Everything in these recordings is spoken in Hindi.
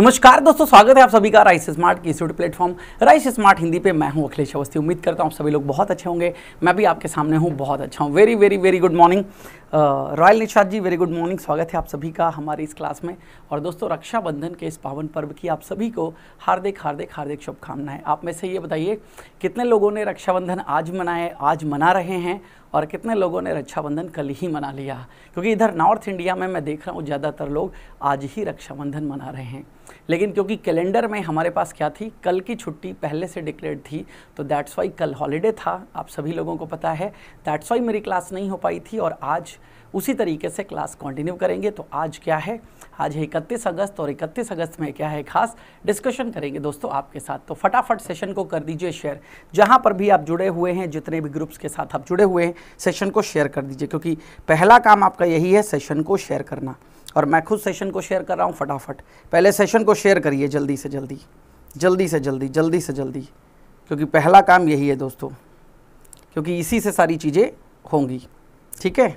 नमस्कार दोस्तों स्वागत है आप सभी का राइस स्मार्ट की studio platform rise smart Hindi पे मैं हूं अखिलेश अवस्थी उम्मीद करता हूं आप सभी लोग बहुत अच्छे होंगे मैं भी आपके सामने हूं बहुत अच्छा हूं very very very good morning royal Nishad ji very good morning स्वागत है आप सभी का हमारी इस क्लास में और दोस्तों रक्षाबंधन के इस पावन पर्व की आप सभी को हार्दिक हार्दिक हार्दिक शुभकामनाएं आप में से ये बताइए कितने लोगों ने रक्षाबंधन आज मनाए आज मना रहे हैं और कितने लोगों ने रक्षाबंधन कल ही मना लिया क्योंकि इधर नॉर्थ इंडिया में मैं देख रहा हूँ ज़्यादातर लोग आज ही रक्षाबंधन मना रहे हैं लेकिन क्योंकि कैलेंडर में हमारे पास क्या थी कल की छुट्टी पहले से डिक्लेयर थी तो दैट्स वाई कल हॉलीडे था आप सभी लोगों को पता है दैट्स वाई मेरी क्लास नहीं हो पाई थी और आज उसी तरीके से क्लास कंटिन्यू करेंगे तो आज क्या है आज है इकतीस अगस्त और इकतीस अगस्त में क्या है खास डिस्कशन करेंगे दोस्तों आपके साथ तो फटाफट सेशन को कर दीजिए शेयर जहाँ पर भी आप जुड़े हुए हैं जितने भी ग्रुप्स के साथ आप जुड़े हुए हैं सेशन को शेयर कर दीजिए क्योंकि पहला काम आपका यही है सेशन को शेयर करना और मैं खुद सेशन को शेयर कर रहा हूँ फटाफट पहले सेशन को शेयर करिए जल्दी से जल्दी जल्दी से जल्दी जल्दी से जल्दी क्योंकि पहला काम यही है दोस्तों क्योंकि इसी से सारी चीज़ें होंगी ठीक है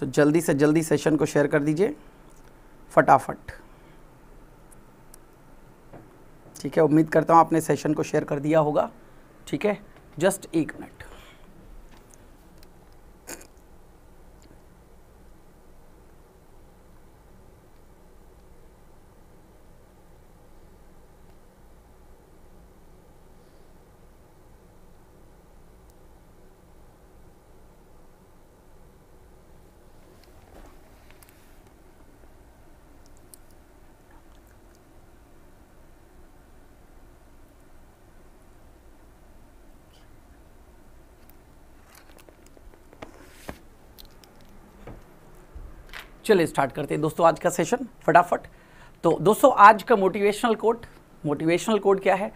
तो जल्दी से जल्दी सेशन को शेयर कर दीजिए फटाफट ठीक है उम्मीद करता हूँ आपने सेशन को शेयर कर दिया होगा ठीक है जस्ट एक मिनट चलिए स्टार्ट करते हैं दोस्तों आज का सेशन फटाफट तो दोस्तों आज का मोटिवेशनल कोट मोटिवेशनल कोड क्या है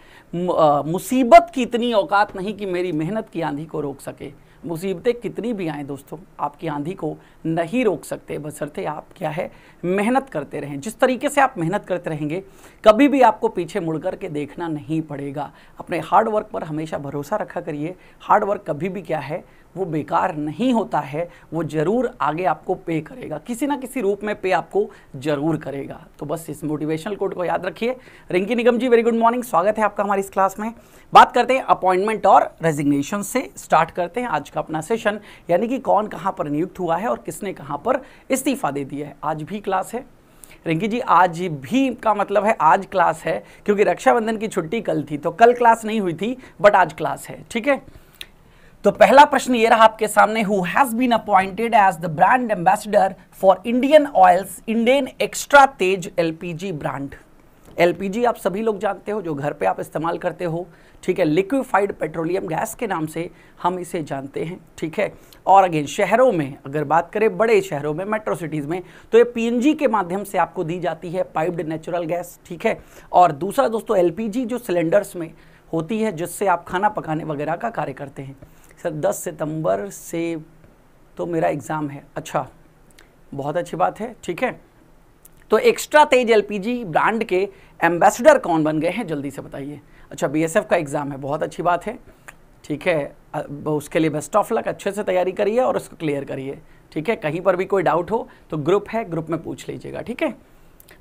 मुसीबत की इतनी औकात नहीं कि मेरी मेहनत की आंधी को रोक सके मुसीबतें कितनी भी आएँ दोस्तों आपकी आंधी को नहीं रोक सकते बसरते आप क्या है मेहनत करते रहें जिस तरीके से आप मेहनत करते रहेंगे कभी भी आपको पीछे मुड़ कर के देखना नहीं पड़ेगा अपने हार्ड वर्क पर हमेशा भरोसा रखा करिए हार्ड वर्क कभी भी क्या है वो बेकार नहीं होता है वो ज़रूर आगे आपको पे करेगा किसी ना किसी रूप में पे आपको ज़रूर करेगा तो बस इस मोटिवेशनल कोड को याद रखिए Rinki Nigam ji very good morning स्वागत है आपका हमारी इस क्लास में बात करते हैं अपॉइंटमेंट और रेजिग्नेशन से स्टार्ट करते हैं आज का अपना सेशन यानी कि कौन कहाँ पर नियुक्त हुआ है और किसने कहाँ पर इस्तीफा दे दिया है आज भी क्लास है रिंकी जी आज भी का मतलब है आज क्लास है क्योंकि रक्षाबंधन की छुट्टी कल थी तो कल क्लास नहीं हुई थी बट आज क्लास है ठीक है तो पहला प्रश्न ये रहा आपके सामने who has been appointed as the brand ambassador for Indian oils Indian extra Tej LPG brand LPG आप सभी लोग जानते हो जो घर पे आप इस्तेमाल करते हो ठीक है लिक्विफाइड पेट्रोलियम गैस के नाम से हम इसे जानते हैं ठीक है और अगेन शहरों में अगर बात करें बड़े शहरों में मेट्रो सिटीज़ में तो ये पीएनजी के माध्यम से आपको दी जाती है पाइप्ड नेचुरल गैस ठीक है और दूसरा दोस्तों एलपीजी जो सिलेंडर्स में होती है जिससे आप खाना पकाने वगैरह का कार्य करते हैं सर 10 सितंबर से तो मेरा एग्ज़ाम है अच्छा बहुत अच्छी बात है ठीक है तो एक्स्ट्रा तेज एलपीजी ब्रांड के एम्बेसडर कौन बन गए हैं जल्दी से बताइए अच्छा बीएसएफ का एग्ज़ाम है बहुत अच्छी बात है ठीक है उसके लिए बेस्ट ऑफ लक अच्छे से तैयारी करिए और उसको क्लियर करिए ठीक है कहीं पर भी कोई डाउट हो तो ग्रुप है ग्रुप में पूछ लीजिएगा ठीक है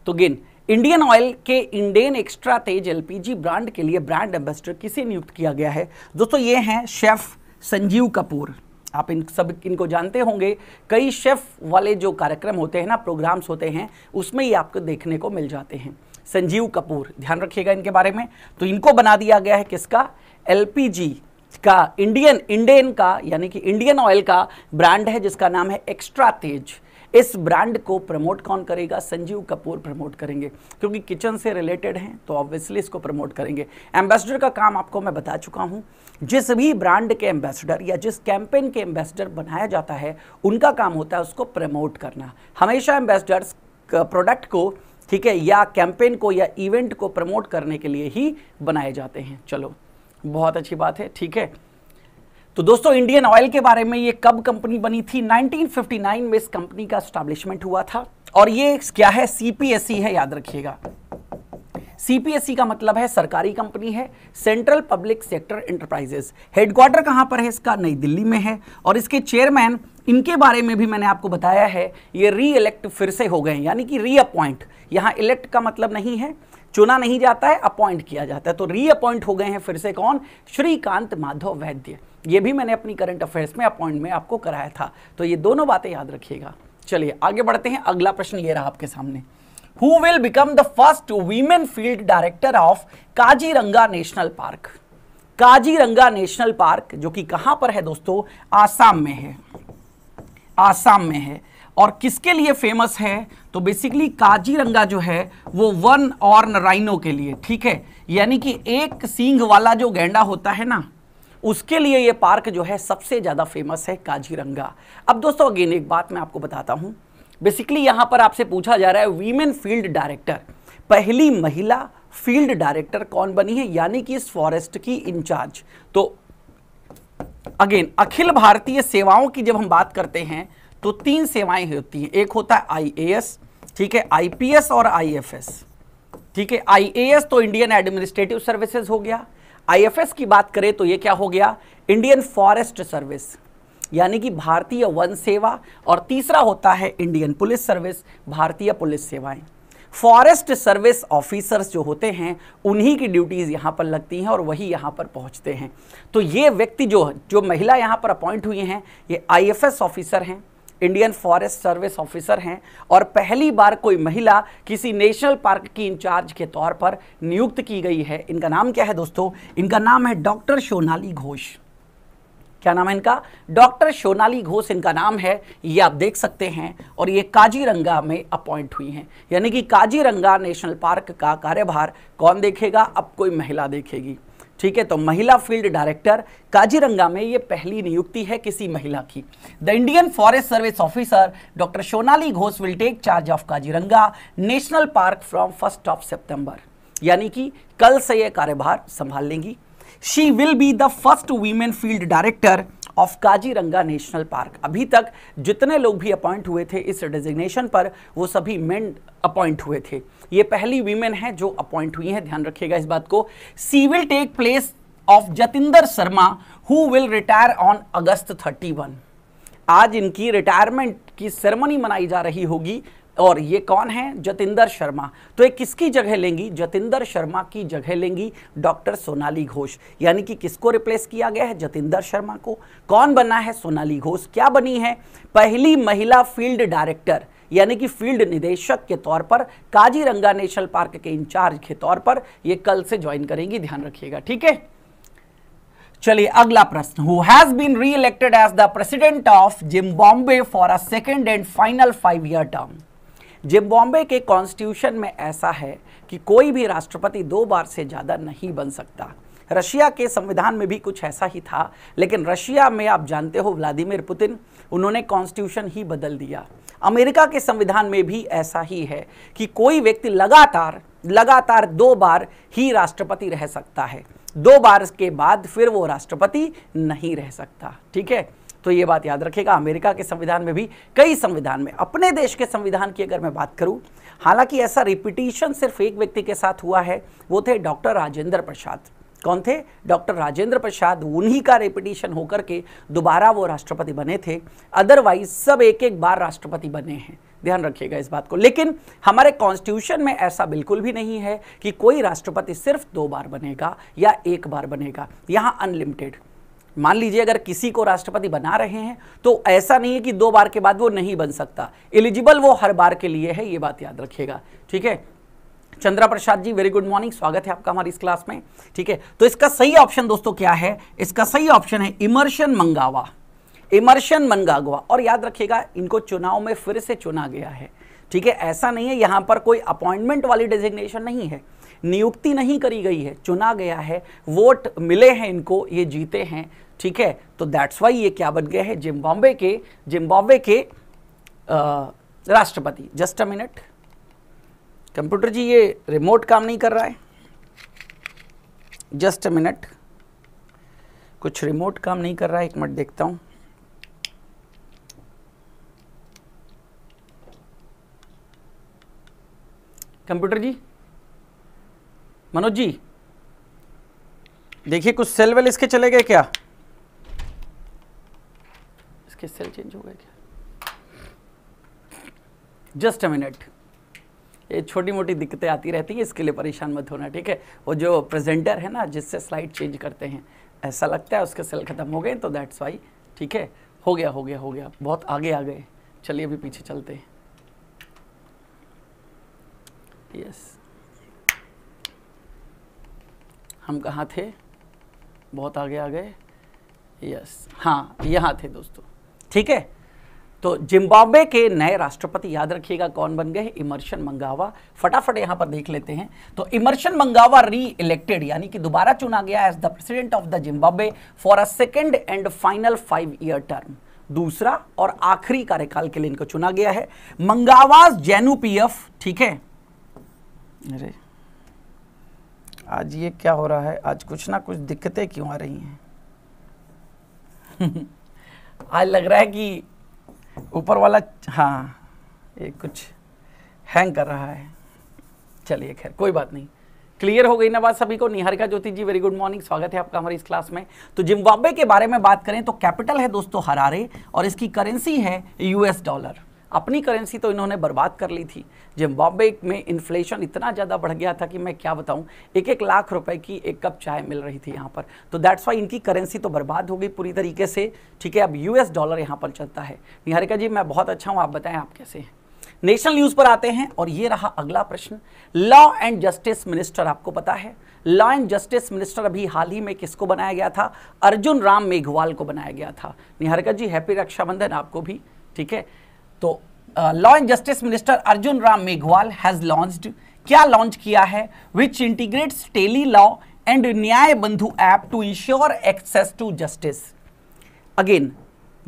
तो गिन इंडियन ऑयल के Indian extra Tej LPG brand के लिए ब्रांड एम्बेसडर किसे नियुक्त किया गया है दोस्तों ये हैं शेफ संजीव कपूर आप इन सब इनको जानते होंगे कई शेफ वाले जो कार्यक्रम होते हैं ना प्रोग्राम्स होते हैं उसमें ही आपको देखने को मिल जाते हैं संजीव कपूर ध्यान रखिएगा इनके बारे में तो इनको बना दिया गया है किसका एलपीजी का इंडियन इंडियन का यानी कि इंडियन ऑयल का ब्रांड है जिसका नाम है एक्स्ट्रा तेज इस ब्रांड को प्रमोट कौन करेगा संजीव कपूर प्रमोट करेंगे क्योंकि किचन से रिलेटेड हैं तो ऑब्वियसली इसको प्रमोट करेंगे एम्बेसडर का काम आपको मैं बता चुका हूँ जिस भी ब्रांड के एम्बेसडर या जिस कैंपेन के एम्बेसडर बनाया जाता है उनका काम होता है उसको प्रमोट करना हमेशा एम्बेसडर्स प्रोडक्ट को ठीक है या कैंपेन को या इवेंट को प्रमोट करने के लिए ही बनाए जाते हैं चलो बहुत अच्छी बात है ठीक है तो दोस्तों इंडियन ऑयल के बारे में ये कब कंपनी बनी थी 1959 में इस कंपनी का स्टैब्लिशमेंट हुआ था और ये क्या है सीपीएसई e है याद रखिएगा सीपीएसई e का मतलब है सरकारी कंपनी है central public sector enterprises headquarters कहां पर है इसका नई दिल्ली में है और इसके चेयरमैन इनके बारे में भी मैंने आपको बताया है ये री इलेक्ट फिर से हो गए यानी कि रीअपॉइंट यहां इलेक्ट का मतलब नहीं है चुना नहीं जाता है अपॉइंट किया जाता है तो रीअपॉइंट हो गए हैं फिर से कौन श्रीकांत माधव वैद्य ये भी मैंने अपनी करंट अफेयर्स में अपॉइंट में आपको कराया था तो ये दोनों बातें याद रखिएगा चलिए आगे बढ़ते हैं अगला प्रश्न ये रहा आपके सामने who will become the first women field director of Kaziranga national park Kaziranga national park जो कि कहां पर है दोस्तों आसाम में है आसाम में है और किसके लिए फेमस है तो बेसिकली काजीरंगा जो है वो वन और राइनो के लिए ठीक है यानी कि एक सींग वाला जो गेंडा होता है ना उसके लिए ये पार्क जो है सबसे ज़्यादा फेमस है काजीरंगा अब दोस्तों अगेन एक बात मैं आपको बताता हूँ बेसिकली यहाँ पर आपसे पूछा जा रहा है वीमेन फील्ड डायरेक्टर पहली महिला फील्ड डायरेक्टर कौन बनी है यानी कि इस फॉरेस्ट की इंचार्ज तो अगेन अखिल भारतीय सेवाओं की जब हम बात करते हैं तो तीन सेवाएं होती हैं एक होता है आईएएस ठीक है आईपीएस और आईएफएस ठीक है आईएएस तो इंडियन एडमिनिस्ट्रेटिव सर्विसेज हो गया आईएफएस की बात करें तो ये क्या हो गया इंडियन फॉरेस्ट सर्विस यानी कि भारतीय वन सेवा और तीसरा होता है इंडियन पुलिस सर्विस भारतीय पुलिस सेवाएं फॉरेस्ट सर्विस ऑफिसर्स जो होते हैं उन्हीं की ड्यूटीज़ यहाँ पर लगती हैं और वही यहाँ पर पहुँचते हैं तो ये व्यक्ति जो जो महिला यहाँ पर अपॉइंट हुई हैं ये आईएफएस ऑफिसर हैं इंडियन फॉरेस्ट सर्विस ऑफिसर हैं और पहली बार कोई महिला किसी नेशनल पार्क की इंचार्ज के तौर पर नियुक्त की गई है इनका नाम क्या है दोस्तों इनका नाम है डॉक्टर सोनाली घोष क्या नाम है इनका डॉक्टर सोनाली घोष इनका नाम है ये आप देख सकते हैं और ये काजीरंगा में अपॉइंट हुई हैं यानी कि काजीरंगा नेशनल पार्क का कार्यभार कौन देखेगा अब कोई महिला देखेगी ठीक है तो महिला फील्ड डायरेक्टर काजीरंगा में ये पहली नियुक्ति है किसी महिला की the Indian forest service officer doctor Sonali Ghosh will take charge of Kaziranga national park from first of September यानी कि कल से यह कार्यभार संभाल लेंगी she will be the first women field director of Kaziranga national park अभी तक जितने लोग भी अपॉइंट हुए थे इस डेजिग्नेशन पर वो सभी मेन अपॉइंट हुए थे ये पहली वीमेन है जो अपॉइंट हुई है ध्यान रखिएगा इस बात को she will take place of Jatinder Sharma who will retire on August 31 आज इनकी रिटायरमेंट की सेरेमनी मनाई जा रही होगी और ये कौन है जतिंदर शर्मा तो ये किसकी जगह लेंगी जतिंदर शर्मा की जगह लेंगी डॉक्टर सोनाली घोष यानी कि किसको रिप्लेस किया गया है जतिंदर शर्मा को कौन बना है सोनाली घोष क्या बनी है पहली महिला फील्ड डायरेक्टर यानी कि फील्ड निदेशक के तौर पर काजीरंगा नेशनल पार्क के इंचार्ज के तौर पर ये कल से ज्वाइन करेंगी ध्यान रखिएगा ठीक है चलिए अगला प्रश्न who has been reelected as the president of Zimbabwe for a second and final five year term Zimbabwe के कॉन्स्टिट्यूशन में ऐसा है कि कोई भी राष्ट्रपति दो बार से ज़्यादा नहीं बन सकता रशिया के संविधान में भी कुछ ऐसा ही था लेकिन रशिया में आप जानते हो व्लादिमिर पुतिन उन्होंने कॉन्स्टिट्यूशन ही बदल दिया अमेरिका के संविधान में भी ऐसा ही है कि कोई व्यक्ति लगातार लगातार दो बार ही राष्ट्रपति रह सकता है दो बार के बाद फिर वो राष्ट्रपति नहीं रह सकता ठीक है तो ये बात याद रखेगा अमेरिका के संविधान में भी कई संविधान में अपने देश के संविधान की अगर मैं बात करूं हालांकि ऐसा रिपीटिशन सिर्फ एक व्यक्ति के साथ हुआ है वो थे डॉक्टर राजेंद्र प्रसाद कौन थे डॉक्टर राजेंद्र प्रसाद उन्हीं का रेपिटेशन होकर के दोबारा वो राष्ट्रपति बने थे अदरवाइज सब एक एक बार राष्ट्रपति बने हैं ध्यान रखिएगा इस बात को लेकिन हमारे कॉन्स्टिट्यूशन में ऐसा बिल्कुल भी नहीं है कि कोई राष्ट्रपति सिर्फ दो बार बनेगा या एक बार बनेगा यहाँ अनलिमिटेड मान लीजिए अगर किसी को राष्ट्रपति बना रहे हैं तो ऐसा नहीं है कि दो बार के बाद वो नहीं बन सकता एलिजिबल वो हर बार के लिए है ये बात याद रखिएगा ठीक है Chandra Prasad ji very good morning स्वागत है आपका हमारी इस क्लास में ठीक है तो इसका सही ऑप्शन दोस्तों क्या है इसका सही ऑप्शन है इमर्शन मंगावा इमर्शन मंगावा और याद रखिएगा इनको चुनाव में फिर से चुना गया है ठीक है ऐसा नहीं है यहां पर कोई अपॉइंटमेंट वाली डेजिग्नेशन नहीं है नियुक्ति नहीं करी गई है चुना गया है वोट मिले हैं इनको ये जीते हैं ठीक है तो दैट्स वाई ये क्या बन गया है जिम्बाब्वे के जिम्बाब्वे के राष्ट्रपति जस्ट अ मिनट कंप्यूटर जी ये रिमोट काम नहीं कर रहा है जस्ट अ मिनट कुछ रिमोट काम नहीं कर रहा है एक मिनट देखता हूँ कंप्यूटर जी मनोज जी देखिए कुछ सेल वेल इसके चले गए क्या इसके सेल चेंज हो गए क्या जस्ट अ मिनट ये छोटी मोटी दिक्कतें आती रहती हैं इसके लिए परेशान मत होना ठीक है वो जो प्रेजेंटर है ना जिससे स्लाइड चेंज करते हैं ऐसा लगता है उसके सेल खत्म हो गए तो दैट्स वाई ठीक है हो गया हो गया हो गया बहुत आगे आ गए चलिए अभी पीछे चलते हैं यस हम कहाँ थे बहुत आगे आ गए यस हाँ यहाँ थे दोस्तों ठीक है तो जिम्बाब्वे के नए राष्ट्रपति याद रखिएगा कौन बन गए इमर्शन मंगावा फटाफट यहां पर देख लेते हैं तो इमर्शन मंगावा री इलेक्टेड यानी कि दोबारा चुना गया as the president of the Zimbabwe for a second and final five year term दूसरा और आखिरी कार्यकाल के लिए इनको चुना गया है मंगावाज जेनूपीएफ ठीक है अरे आज ये क्या हो रहा है आज कुछ ना कुछ दिक्कतें क्यों आ रही हैं आज लग रहा है कि ऊपर वाला हाँ ये कुछ हैंग कर रहा है चलिए खैर कोई बात नहीं क्लियर हो गई ना बात सभी को Niharika Jyoti ji very good morning स्वागत है आपका हमारे इस क्लास में तो जिम्बाब्वे के बारे में बात करें तो कैपिटल है दोस्तों हरारे और इसकी करेंसी है यूएस डॉलर अपनी करेंसी तो इन्होंने बर्बाद कर ली थी जिम्बाब्वे में इन्फ्लेशन इतना ज़्यादा बढ़ गया था कि मैं क्या बताऊँ एक एक लाख रुपए की एक कप चाय मिल रही थी यहाँ पर तो दैट्स वाई इनकी करेंसी तो बर्बाद हो गई पूरी तरीके से ठीक है अब यूएस डॉलर यहाँ पर चलता है निहारिका जी मैं बहुत अच्छा हूँ आप बताएं आप कैसे हैं नेशनल न्यूज पर आते हैं और ये रहा अगला प्रश्न लॉ एंड जस्टिस मिनिस्टर आपको पता है लॉ एंड जस्टिस मिनिस्टर अभी हाल ही में किसको बनाया गया था अर्जुन राम मेघवाल को बनाया गया था निहारिका जी हैप्पी रक्षाबंधन आपको भी ठीक है तो law and justice minister Arjun Ram Meghwal has launched क्या लॉन्च किया है which integrates tele law and Nyaya Bandhu app to ensure access to justice again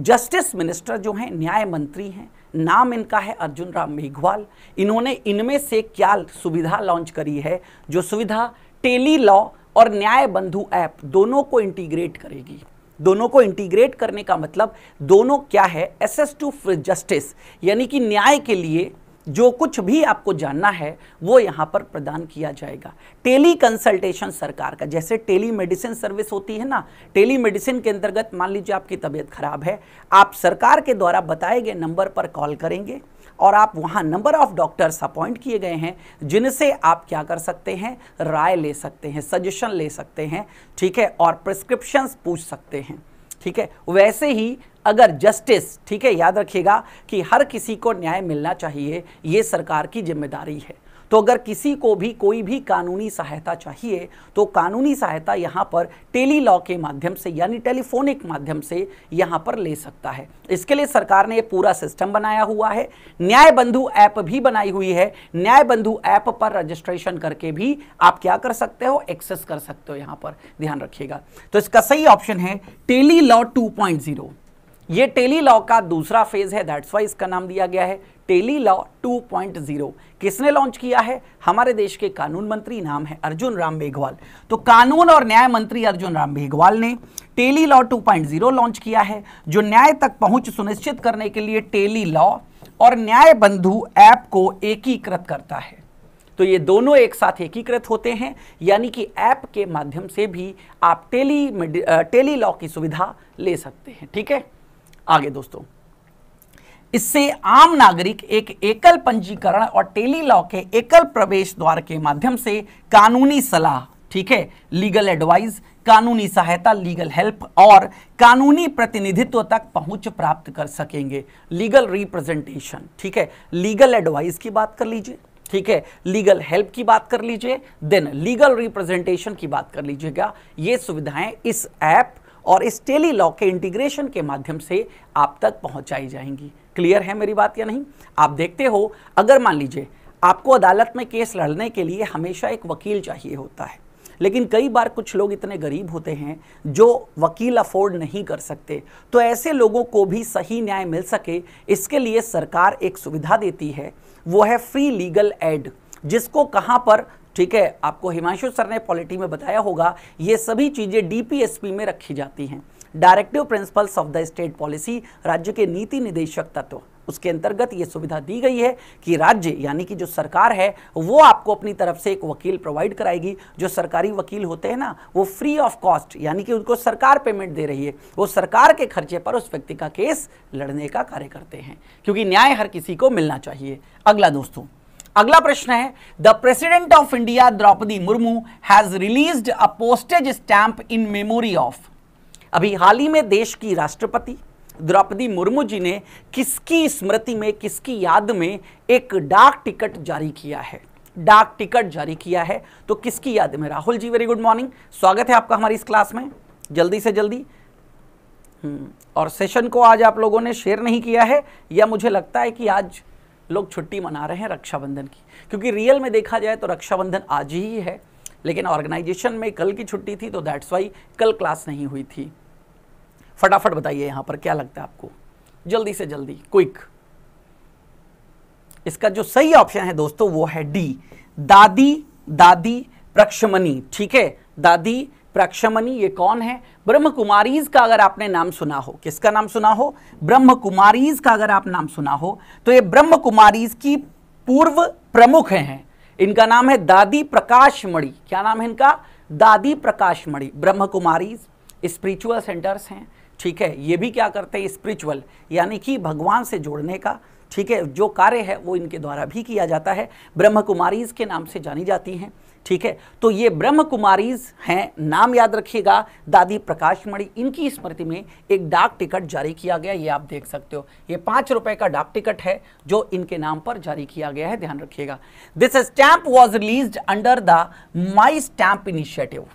justice minister जो हैं न्याय मंत्री हैं नाम इनका है अर्जुन राम मेघवाल इन्होंने इनमें से क्या सुविधा लॉन्च करी है जो सुविधा टेली लॉ और न्याय बंधु ऐप दोनों को इंटीग्रेट करेगी दोनों को इंटीग्रेट करने का मतलब दोनों क्या है एसेस टू जस्टिस यानी कि न्याय के लिए जो कुछ भी आपको जानना है वो यहाँ पर प्रदान किया जाएगा टेली कंसल्टेशन सरकार का जैसे टेली मेडिसिन सर्विस होती है ना टेली मेडिसिन के अंतर्गत मान लीजिए आपकी तबीयत खराब है आप सरकार के द्वारा बताए गए नंबर पर कॉल करेंगे और आप वहाँ नंबर ऑफ डॉक्टर्स अपॉइंट किए गए हैं जिनसे आप क्या कर सकते हैं राय ले सकते हैं सजेशन ले सकते हैं ठीक है और प्रिस्क्रिप्शंस पूछ सकते हैं ठीक है वैसे ही अगर जस्टिस ठीक है याद रखिएगा कि हर किसी को न्याय मिलना चाहिए ये सरकार की जिम्मेदारी है तो अगर किसी को भी कोई भी कानूनी सहायता चाहिए तो कानूनी सहायता यहाँ पर टेली लॉ के माध्यम से यानी टेलीफोनिक माध्यम से यहाँ पर ले सकता है इसके लिए सरकार ने पूरा सिस्टम बनाया हुआ है न्याय बंधु ऐप भी बनाई हुई है न्याय बंधु ऐप पर रजिस्ट्रेशन करके भी आप क्या कर सकते हो एक्सेस कर सकते हो यहाँ पर ध्यान रखिएगा तो इसका सही ऑप्शन है tele law two point zero ये टेली लॉ का दूसरा फेज है दैट्स वाई इसका नाम दिया गया है टेली लॉ 2.0 किसने लॉन्च किया है हमारे देश के कानून मंत्री नाम है अर्जुन राम मेघवाल तो कानून और न्याय मंत्री अर्जुन राम मेघवाल ने टेली लॉ 2.0 लॉन्च किया है जो न्याय तक पहुंच सुनिश्चित करने के लिए टेली लॉ और न्याय बंधु ऐप को एकीकृत करता है तो ये दोनों एक साथ एकीकृत होते हैं यानी कि ऐप के माध्यम से भी आप टेली टेली लॉ की सुविधा ले सकते हैं ठीक है आगे दोस्तों इससे आम नागरिक एक एकल पंजीकरण और टेली लॉ के एकल प्रवेश द्वार के माध्यम से कानूनी सलाह ठीक है लीगल एडवाइस कानूनी सहायता लीगल हेल्प और कानूनी प्रतिनिधित्व तक पहुंच प्राप्त कर सकेंगे लीगल रिप्रेजेंटेशन ठीक है लीगल एडवाइस की बात कर लीजिए ठीक है लीगल हेल्प की बात कर लीजिए देन लीगल रिप्रेजेंटेशन की बात कर लीजिएगा ये सुविधाएं इस ऐप और इस टेली लॉ के इंटीग्रेशन के माध्यम से आप तक पहुंचाई जाएंगी क्लियर है मेरी बात या नहीं आप देखते हो अगर मान लीजिए आपको अदालत में केस लड़ने के लिए हमेशा एक वकील चाहिए होता है लेकिन कई बार कुछ लोग इतने गरीब होते हैं जो वकील अफोर्ड नहीं कर सकते तो ऐसे लोगों को भी सही न्याय मिल सके इसके लिए सरकार एक सुविधा देती है वो है फ्री लीगल एड जिसको कहाँ पर ठीक है आपको हिमांशु सर ने पॉलिटी में बताया होगा ये सभी चीज़ें डीपीएसपी में रखी जाती हैं directive principles of the state policy राज्य के नीति निदेशक तत्व उसके अंतर्गत ये सुविधा दी गई है कि राज्य यानी कि जो सरकार है वो आपको अपनी तरफ से एक वकील प्रोवाइड कराएगी जो सरकारी वकील होते हैं ना वो फ्री ऑफ कॉस्ट यानी कि उनको सरकार पेमेंट दे रही है वो सरकार के खर्चे पर उस व्यक्ति का केस लड़ने का कार्य करते हैं क्योंकि न्याय हर किसी को मिलना चाहिए अगला दोस्तों अगला प्रश्न है the president of India Draupadi Murmu has released a postage stamp in memory of अभी हाल ही में देश की राष्ट्रपति द्रौपदी मुर्मू जी ने किसकी स्मृति में किसकी याद में एक डाक टिकट जारी किया है डाक टिकट जारी किया है तो किसकी याद में Rahul ji very good morning स्वागत है आपका हमारी इस क्लास में जल्दी से जल्दी हम्म, और सेशन को आज आप लोगों ने शेयर नहीं किया है या मुझे लगता है कि आज लोग छुट्टी मना रहे हैं रक्षाबंधन की क्योंकि रियल में देखा जाए तो रक्षाबंधन आज ही है लेकिन ऑर्गेनाइजेशन में कल की छुट्टी थी तो दैट्स वाई कल क्लास नहीं हुई थी फटाफट बताइए यहां पर क्या लगता है आपको जल्दी से जल्दी क्विक इसका जो सही ऑप्शन है दोस्तों वो है डी दादी दादी प्रक्षमणी ठीक है दादी प्रक्षमणी ये कौन है ब्रह्म कुमारीज का अगर आपने नाम सुना हो किसका नाम सुना हो ब्रह्म कुमारीज का अगर आप नाम सुना हो तो ये ब्रह्म कुमारीज की पूर्व प्रमुख हैं इनका नाम है दादी प्रकाश मणि क्या नाम है इनका दादी प्रकाश मणि ब्रह्म कुमारीज स्पिरिचुअल सेंटर्स हैं ठीक है ये भी क्या करते हैं स्पिरिचुअल यानी कि भगवान से जोड़ने का ठीक है जो कार्य है वो इनके द्वारा भी किया जाता है ब्रह्म कुमारीज के नाम से जानी जाती हैं ठीक है तो ये ब्रह्म कुमारीज हैं नाम याद रखिएगा दादी प्रकाशमणि इनकी स्मृति में एक डाक टिकट जारी किया गया ये आप देख सकते हो ये पांच रुपए का डाक टिकट है जो इनके नाम पर जारी किया गया है ध्यान रखिएगा this stamp was release under the my stamp initiative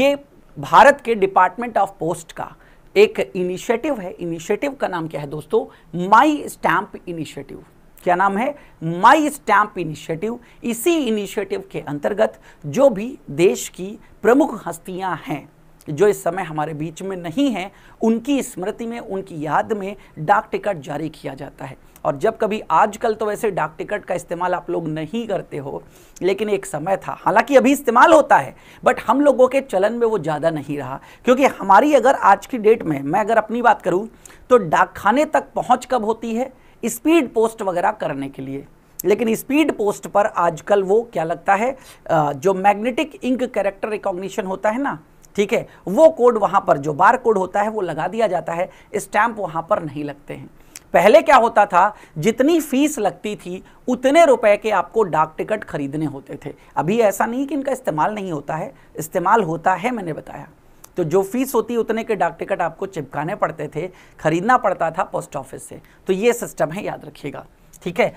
ये भारत के डिपार्टमेंट ऑफ पोस्ट का एक इनिशिएटिव है इनिशिएटिव का नाम क्या है दोस्तों माई स्टैंप इनिशिएटिव क्या नाम है माई स्टैम्प इनिशिएटिव इसी इनिशिएटिव के अंतर्गत जो भी देश की प्रमुख हस्तियां हैं जो इस समय हमारे बीच में नहीं हैं उनकी स्मृति में उनकी याद में डाक टिकट जारी किया जाता है और जब कभी आजकल तो वैसे डाक टिकट का इस्तेमाल आप लोग नहीं करते हो लेकिन एक समय था हालांकि अभी इस्तेमाल होता है बट हम लोगों के चलन में वो ज़्यादा नहीं रहा क्योंकि हमारी अगर आज की डेट में मैं अगर अपनी बात करूँ तो डाक खाने तक पहुँच कब होती है स्पीड पोस्ट वगैरह करने के लिए लेकिन स्पीड पोस्ट पर आजकल वो क्या लगता है जो मैग्नेटिक इंक कैरेक्टर रिकॉग्निशन होता है ना ठीक है वो कोड वहाँ पर जो बार कोड होता है वो लगा दिया जाता है स्टैम्प वहाँ पर नहीं लगते हैं पहले क्या होता था जितनी फीस लगती थी उतने रुपए के आपको डाक टिकट खरीदने होते थे अभी ऐसा नहीं कि इनका इस्तेमाल नहीं होता है इस्तेमाल होता है मैंने बताया तो जो फीस होती उतने के डाक टिकट आपको चिपकाने पड़ते थे खरीदना पड़ता था पोस्ट ऑफिस से तो ये सिस्टम है याद रखिएगा ठीक है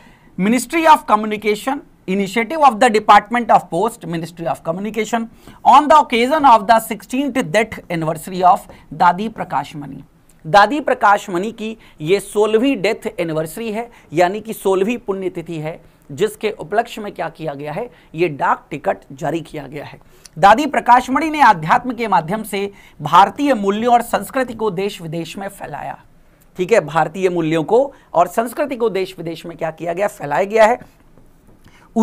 ministry of communication initiative of the department of post ministry of communication on the occasion of the sixteen death anniversary of Dadi Prakash money दादी प्रकाश मनी की ये सोलहवीं डेथ एनिवर्सरी है यानी कि सोलहवीं पुण्यतिथि है जिसके उपलक्ष्य में क्या किया गया है ये डाक टिकट जारी किया गया है दादी प्रकाशमणि ने आध्यात्म के माध्यम से भारतीय मूल्यों और संस्कृति को देश विदेश में फैलाया ठीक है भारतीय मूल्यों को और संस्कृति को देश विदेश में क्या किया गया फैलाया गया है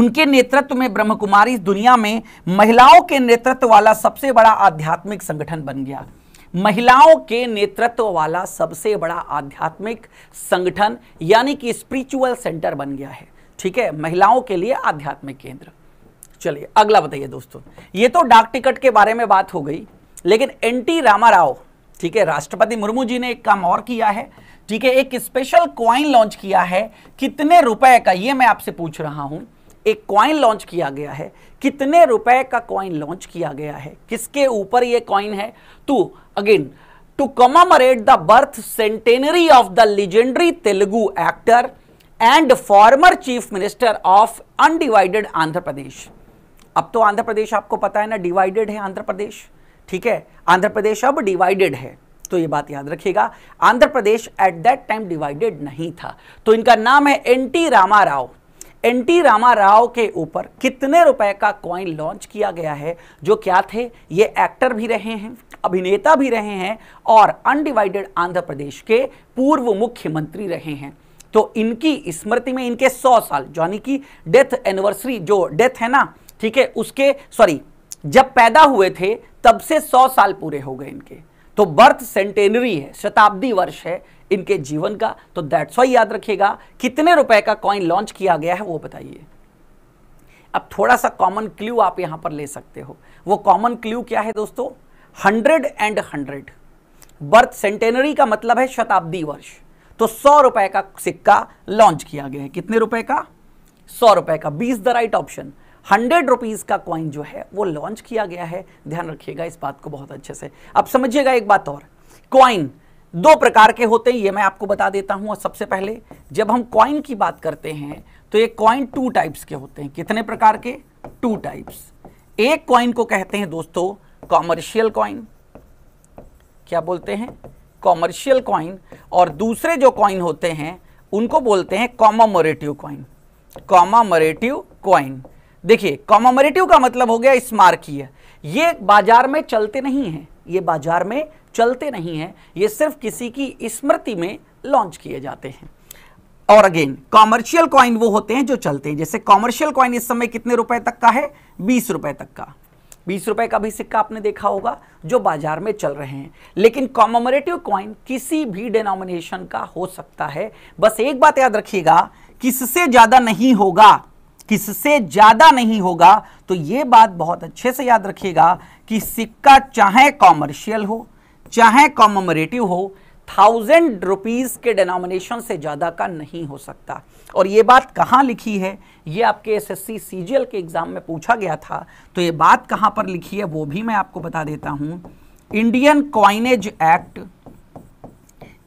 उनके नेतृत्व में ब्रह्म कुमारी दुनिया में महिलाओं के नेतृत्व वाला सबसे बड़ा आध्यात्मिक संगठन बन गया महिलाओं के नेतृत्व वाला सबसे बड़ा आध्यात्मिक संगठन यानी कि स्पिरिचुअल सेंटर बन गया है ठीक है महिलाओं के लिए आध्यात्मिक केंद्र चलिए अगला बताइए दोस्तों ये तो डाक टिकट के बारे में बात हो गई लेकिन एन टी रामाराव ठीक है राष्ट्रपति मुर्मू जी ने एक काम और किया है ठीक है एक स्पेशल क्वाइन लॉन्च किया है कितने रुपए का ये मैं आपसे पूछ रहा हूं एक क्वाइन लॉन्च किया गया है कितने रुपए का कॉइन लॉन्च किया गया है किसके ऊपर ये कॉइन है to again to commemorate the birth centenary of the legendary Telugu actor and former chief minister of undivided Andhra Pradesh अब तो आंध्र प्रदेश आपको पता है ना डिवाइडेड है आंध्र प्रदेश ठीक है आंध्र प्रदेश अब डिवाइडेड है तो ये बात याद रखिएगा Andhra Pradesh at that time divided नहीं था तो इनका नाम है N T Rama Rao N T Rama Rao के ऊपर कितने रुपए का कॉइन लॉन्च किया गया है जो क्या थे ये एक्टर भी रहे हैं अभिनेता भी रहे हैं और अनडिवाइडेड आंध्र प्रदेश के पूर्व मुख्यमंत्री रहे हैं तो इनकी स्मृति में इनके सौ साल यानी कि डेथ एनिवर्सरी जो डेथ है ना ठीक है उसके सॉरी जब पैदा हुए थे तब से सौ साल पूरे हो गए इनके तो बर्थ सेंटेनरी है शताब्दी वर्ष है इनके जीवन का तो दैट्स वाई याद रखिएगा कितने रुपए का कॉइन लॉन्च किया गया है वो बताइए अब थोड़ा सा कॉमन क्ल्यू आप यहां पर ले सकते हो वो कॉमन क्ल्यू क्या है दोस्तों hundred and hundred birth centenary का मतलब है शताब्दी वर्ष तो सौ रुपए का सिक्का लॉन्च किया गया है कितने रुपए का सौ रुपए का बीस the right option hundred rupees का कॉइन जो है वो लॉन्च किया गया है ध्यान रखिएगा इस बात को बहुत अच्छे से अब समझिएगा एक बात और कॉइन दो प्रकार के होते हैं ये मैं आपको बता देता हूं और सबसे पहले जब हम कॉइन की बात करते हैं तो ये कॉइन टू टाइप्स के होते हैं कितने प्रकार के टू टाइप्स एक कॉइन को कहते हैं दोस्तों कॉमर्शियल कॉइन क्या बोलते हैं कॉमर्शियल कॉइन और दूसरे जो कॉइन होते हैं उनको बोलते हैं कॉमोमोरेटिव कॉइन कॉमोमोरेटिव कॉइन देखिए कॉमोमोरेटिव का मतलब हो गया स्मारकीय ये बाजार में चलते नहीं हैं ये बाजार में चलते नहीं हैं ये सिर्फ किसी की स्मृति में लॉन्च किए जाते हैं और अगेन कॉमर्शियल कॉइन वो होते हैं जो चलते हैं जैसे कॉमर्शियल कॉइन इस समय कितने रुपए तक का है बीस रुपए तक का बीस रुपए का भी सिक्का आपने देखा होगा जो बाजार में चल रहे हैं लेकिन कॉमोमरेटिव कॉइन किसी भी डिनोमिनेशन का हो सकता है बस एक बात याद रखिएगा किससे ज्यादा नहीं होगा किससे ज्यादा नहीं होगा तो ये बात बहुत अच्छे से याद रखिएगा कि सिक्का चाहे कॉमर्शियल हो चाहे कॉमोमरेटिव हो थाउजेंड रुपीज़ के डिनोमिनेशन से ज़्यादा का नहीं हो सकता और ये बात कहाँ लिखी है ये आपके एस एस के एग्ज़ाम में पूछा गया था तो ये बात कहाँ पर लिखी है वो भी मैं आपको बता देता हूँ Indian coinage act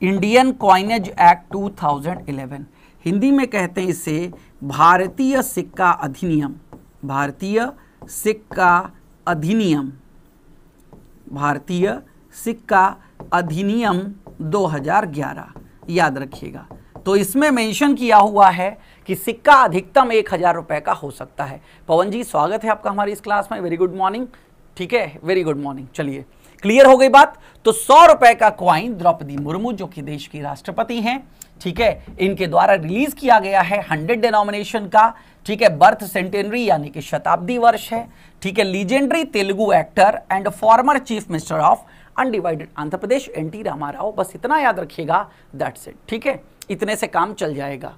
Indian coinage act 2011 Hindi में कहते हैं इसे भारतीय सिक्का अधिनियम भारतीय सिक्का अधिनियम भारतीय सिक्का अधिनियम 2011 याद रखिएगा तो इसमें मेंशन किया हुआ है कि सिक्का अधिकतम एक हज़ार रुपये का हो सकता है पवन जी स्वागत है आपका हमारी इस क्लास में वेरी गुड मॉर्निंग ठीक है वेरी गुड मॉर्निंग चलिए क्लियर हो गई बात तो सौ रुपए का क्वाइन द्रौपदी मुर्मू जो कि देश की राष्ट्रपति हैं ठीक है इनके द्वारा रिलीज किया गया है हंड्रेड डेनोमिनेशन का ठीक है बर्थ सेंटेनरी यानी कि शताब्दी वर्ष है ठीक है legendary Telugu actor and former chief minister of undivided Andhra Pradesh N T Rama Rao बस इतना याद रखिएगा दैट्स इट ठीक है इतने से काम चल जाएगा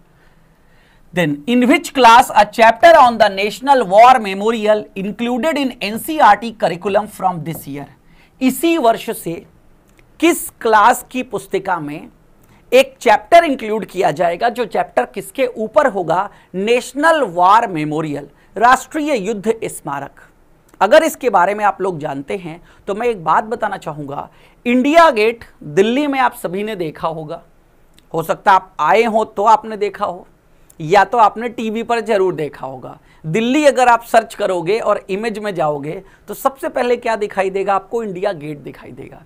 then in which class a chapter on the national war memorial included in ncrt curriculum from this year इसी वर्ष से किस क्लास की पुस्तिका में एक चैप्टर इंक्लूड किया जाएगा जो चैप्टर किसके ऊपर होगा नेशनल वॉर मेमोरियल राष्ट्रीय युद्ध स्मारक अगर इसके बारे में आप लोग जानते हैं तो मैं एक बात बताना चाहूंगा इंडिया गेट दिल्ली में आप सभी ने देखा होगा हो सकता आप आए हो तो आपने देखा हो या तो आपने टीवी पर जरूर देखा होगा दिल्ली अगर आप सर्च करोगे और इमेज में जाओगे तो सबसे पहले क्या दिखाई देगा आपको इंडिया गेट दिखाई देगा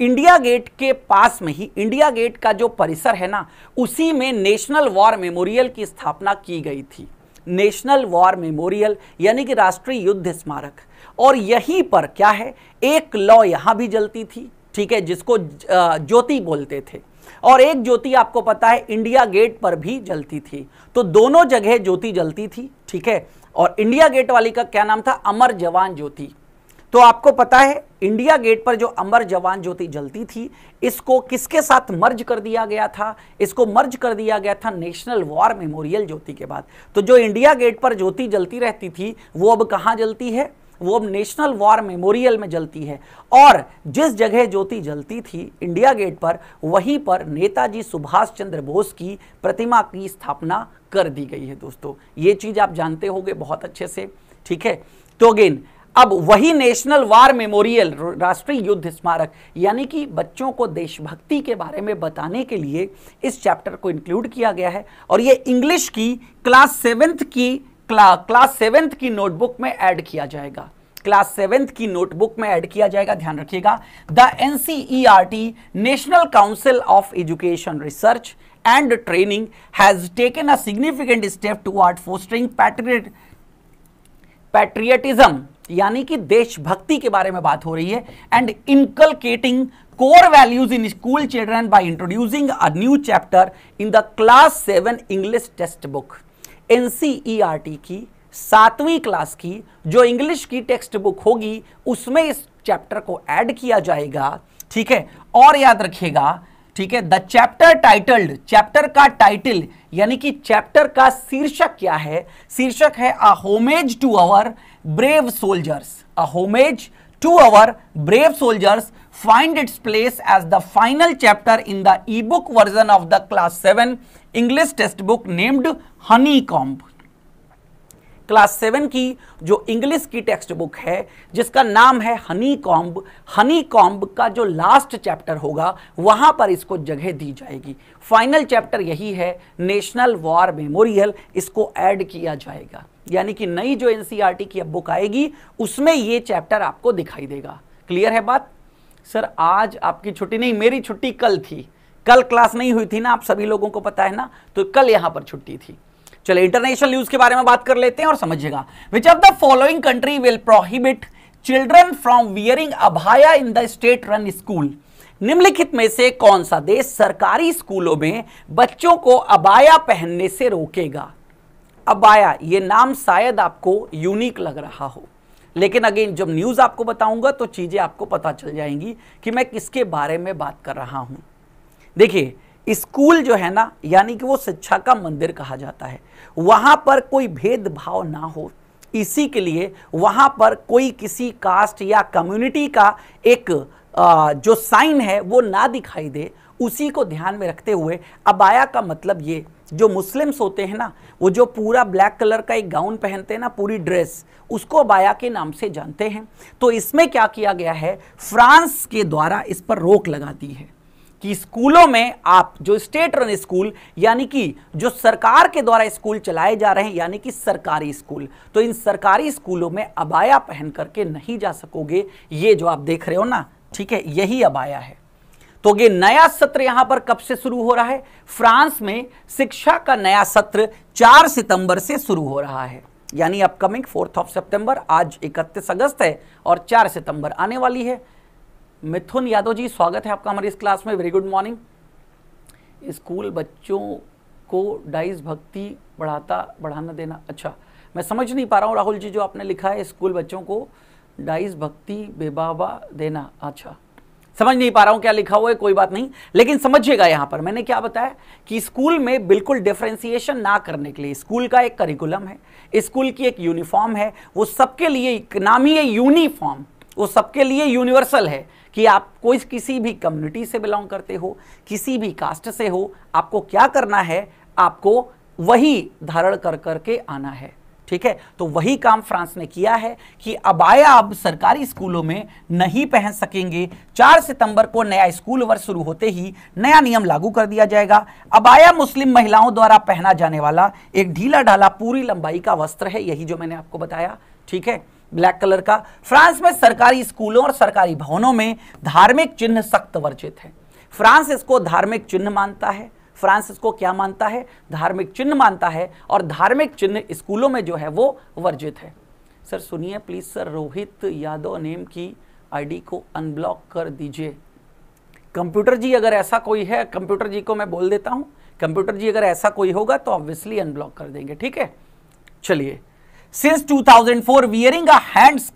इंडिया गेट के पास में ही इंडिया गेट का जो परिसर है ना उसी में नेशनल वॉर मेमोरियल की स्थापना की गई थी नेशनल वॉर मेमोरियल यानी कि राष्ट्रीय युद्ध स्मारक और यहीं पर क्या है एक लॉ यहां भी जलती थी ठीक है जिसको ज्योति बोलते थे और एक ज्योति आपको पता है इंडिया गेट पर भी जलती थी तो दोनों जगह ज्योति जलती थी ठीक है और इंडिया गेट वाली का क्या नाम था अमर जवान ज्योति तो आपको पता है इंडिया गेट पर जो अमर जवान ज्योति जलती थी इसको किसके साथ मर्ज कर दिया गया था इसको मर्ज कर दिया गया था नेशनल वॉर मेमोरियल ज्योति के बाद तो जो इंडिया गेट पर ज्योति जलती रहती थी वो अब कहाँ जलती है वो अब नेशनल वॉर मेमोरियल में जलती है और जिस जगह ज्योति जलती थी इंडिया गेट पर वहीं पर नेताजी सुभाष चंद्र बोस की प्रतिमा की स्थापना कर दी गई है दोस्तों ये चीज़ आप जानते होंगे बहुत अच्छे से ठीक है तो अगेन अब वही नेशनल वार मेमोरियल राष्ट्रीय युद्ध स्मारक यानी कि बच्चों को देशभक्ति के बारे में बताने के लिए इस चैप्टर को इंक्लूड किया गया है और ये इंग्लिश की क्लास सेवेंथ की क्ला, क्लास सेवेंथ की नोटबुक में ऐड किया जाएगा क्लास सेवेंथ की नोटबुक में ऐड किया जाएगा ध्यान रखिएगा the NCERT national council of education research and training has taken a significant step toward fostering patriot patriotism यानी कि देशभक्ति के बारे में बात हो रही है and inculcating core values in school children by introducing a new chapter in the class seven English text book एन e की सातवीं क्लास की जो इंग्लिश की टेक्स्ट बुक होगी उसमें इस चैप्टर को ऐड किया जाएगा ठीक है और याद रखिएगा ठीक है द चैप्टर टाइटल्ड चैप्टर का टाइटल यानी कि चैप्टर का शीर्षक क्या है शीर्षक है a homage to our brave soldiers a homage to our brave soldiers find its place as the final chapter in the e book version of the class seven English text book named honeycomb class seven की जो इंग्लिश की टेक्स्ट बुक है जिसका नाम है हनी कॉम्ब हनी कॉम्ब का जो लास्ट चैप्टर होगा वहां पर इसको जगह दी जाएगी फाइनल चैप्टर यही है नेशनल वॉर मेमोरियल इसको ऐड किया जाएगा यानी कि नई जो एनसीईआरटी की अब बुक आएगी उसमें ये चैप्टर आपको दिखाई देगा क्लियर है बात सर आज आपकी छुट्टी नहीं मेरी छुट्टी कल थी कल क्लास नहीं हुई थी ना आप सभी लोगों को पता है ना तो कल यहां पर छुट्टी थी चलो इंटरनेशनल न्यूज के बारे में बात कर लेते हैं और समझिएगा which of the following country will prohibit children from wearing abaya in the state run school निम्नलिखित में से कौन सा देश सरकारी स्कूलों में बच्चों को अबाया पहनने से रोकेगा अबाया ये नाम शायद आपको यूनिक लग रहा हो लेकिन अगेन जब न्यूज़ आपको बताऊंगा तो चीज़ें आपको पता चल जाएंगी कि मैं किसके बारे में बात कर रहा हूं देखिए स्कूल जो है ना यानी कि वो शिक्षा का मंदिर कहा जाता है वहां पर कोई भेदभाव ना हो इसी के लिए वहां पर कोई किसी कास्ट या कम्युनिटी का एक जो साइन है वो ना दिखाई दे उसी को ध्यान में रखते हुए अबाया का मतलब ये जो मुस्लिम्स होते हैं ना वो जो पूरा ब्लैक कलर का एक गाउन पहनते हैं ना पूरी ड्रेस उसको अबाया के नाम से जानते हैं तो इसमें क्या किया गया है फ्रांस के द्वारा इस पर रोक लगा दी है कि स्कूलों में आप जो स्टेट रन स्कूल यानी कि जो सरकार के द्वारा स्कूल चलाए जा रहे हैं यानी कि सरकारी स्कूल तो इन सरकारी स्कूलों में अबाया पहन करके नहीं जा सकोगे ये जो आप देख रहे हो ना ठीक है यही अबाया है तो ये नया सत्र यहां पर कब से शुरू हो रहा है फ्रांस में शिक्षा का नया सत्र 4 सितंबर से शुरू हो रहा है यानी अपकमिंग फोर्थ ऑफ सितंबर आज 31 अगस्त है और 4 सितंबर आने वाली है मिथुन यादव जी स्वागत है आपका हमारे इस क्लास में वेरी गुड मॉर्निंग स्कूल बच्चों को डाइस भक्ति बढ़ाता बढ़ाना देना अच्छा मैं समझ नहीं पा रहा हूँ राहुल जी जो आपने लिखा है स्कूल बच्चों को डाइस भक्ति बेबाबा देना अच्छा समझ नहीं पा रहा हूं क्या लिखा हुआ है कोई बात नहीं लेकिन समझिएगा यहां पर मैंने क्या बताया कि स्कूल में बिल्कुल डिफ्रेंसिएशन ना करने के लिए स्कूल का एक करिकुलम है स्कूल की एक यूनिफॉर्म है वो सबके लिए नाम ही है यूनिफॉर्म वो सबके लिए यूनिवर्सल है कि आप कोई किसी भी कम्युनिटी से बिलोंग करते हो किसी भी कास्ट से हो आपको क्या करना है आपको वही धारण कर करके आना है ठीक है तो वही काम फ्रांस ने किया है कि अबाया अब सरकारी स्कूलों में नहीं पहन सकेंगे चार सितंबर को नया स्कूल वर्ष शुरू होते ही नया नियम लागू कर दिया जाएगा अबाया मुस्लिम महिलाओं द्वारा पहना जाने वाला एक ढीला ढाला पूरी लंबाई का वस्त्र है यही जो मैंने आपको बताया ठीक है ब्लैक कलर का फ्रांस में सरकारी स्कूलों और सरकारी भवनों में धार्मिक चिन्ह सख्त वर्जित है फ्रांस इसको धार्मिक चिन्ह मानता है फ्रांस इसको क्या मानता है धार्मिक चिन्ह मानता है और धार्मिक चिन्ह स्कूलों में जो है वो वर्जित है सर सुनिए please sir Rohit Yadav name की आईडी को अनब्लॉक कर दीजिए कंप्यूटर जी अगर ऐसा कोई है कंप्यूटर जी को मैं बोल देता हूं कंप्यूटर जी अगर ऐसा कोई होगा तो ऑब्वियसली अनब्लॉक कर देंगे ठीक है चलिए since 2004 wearing a hands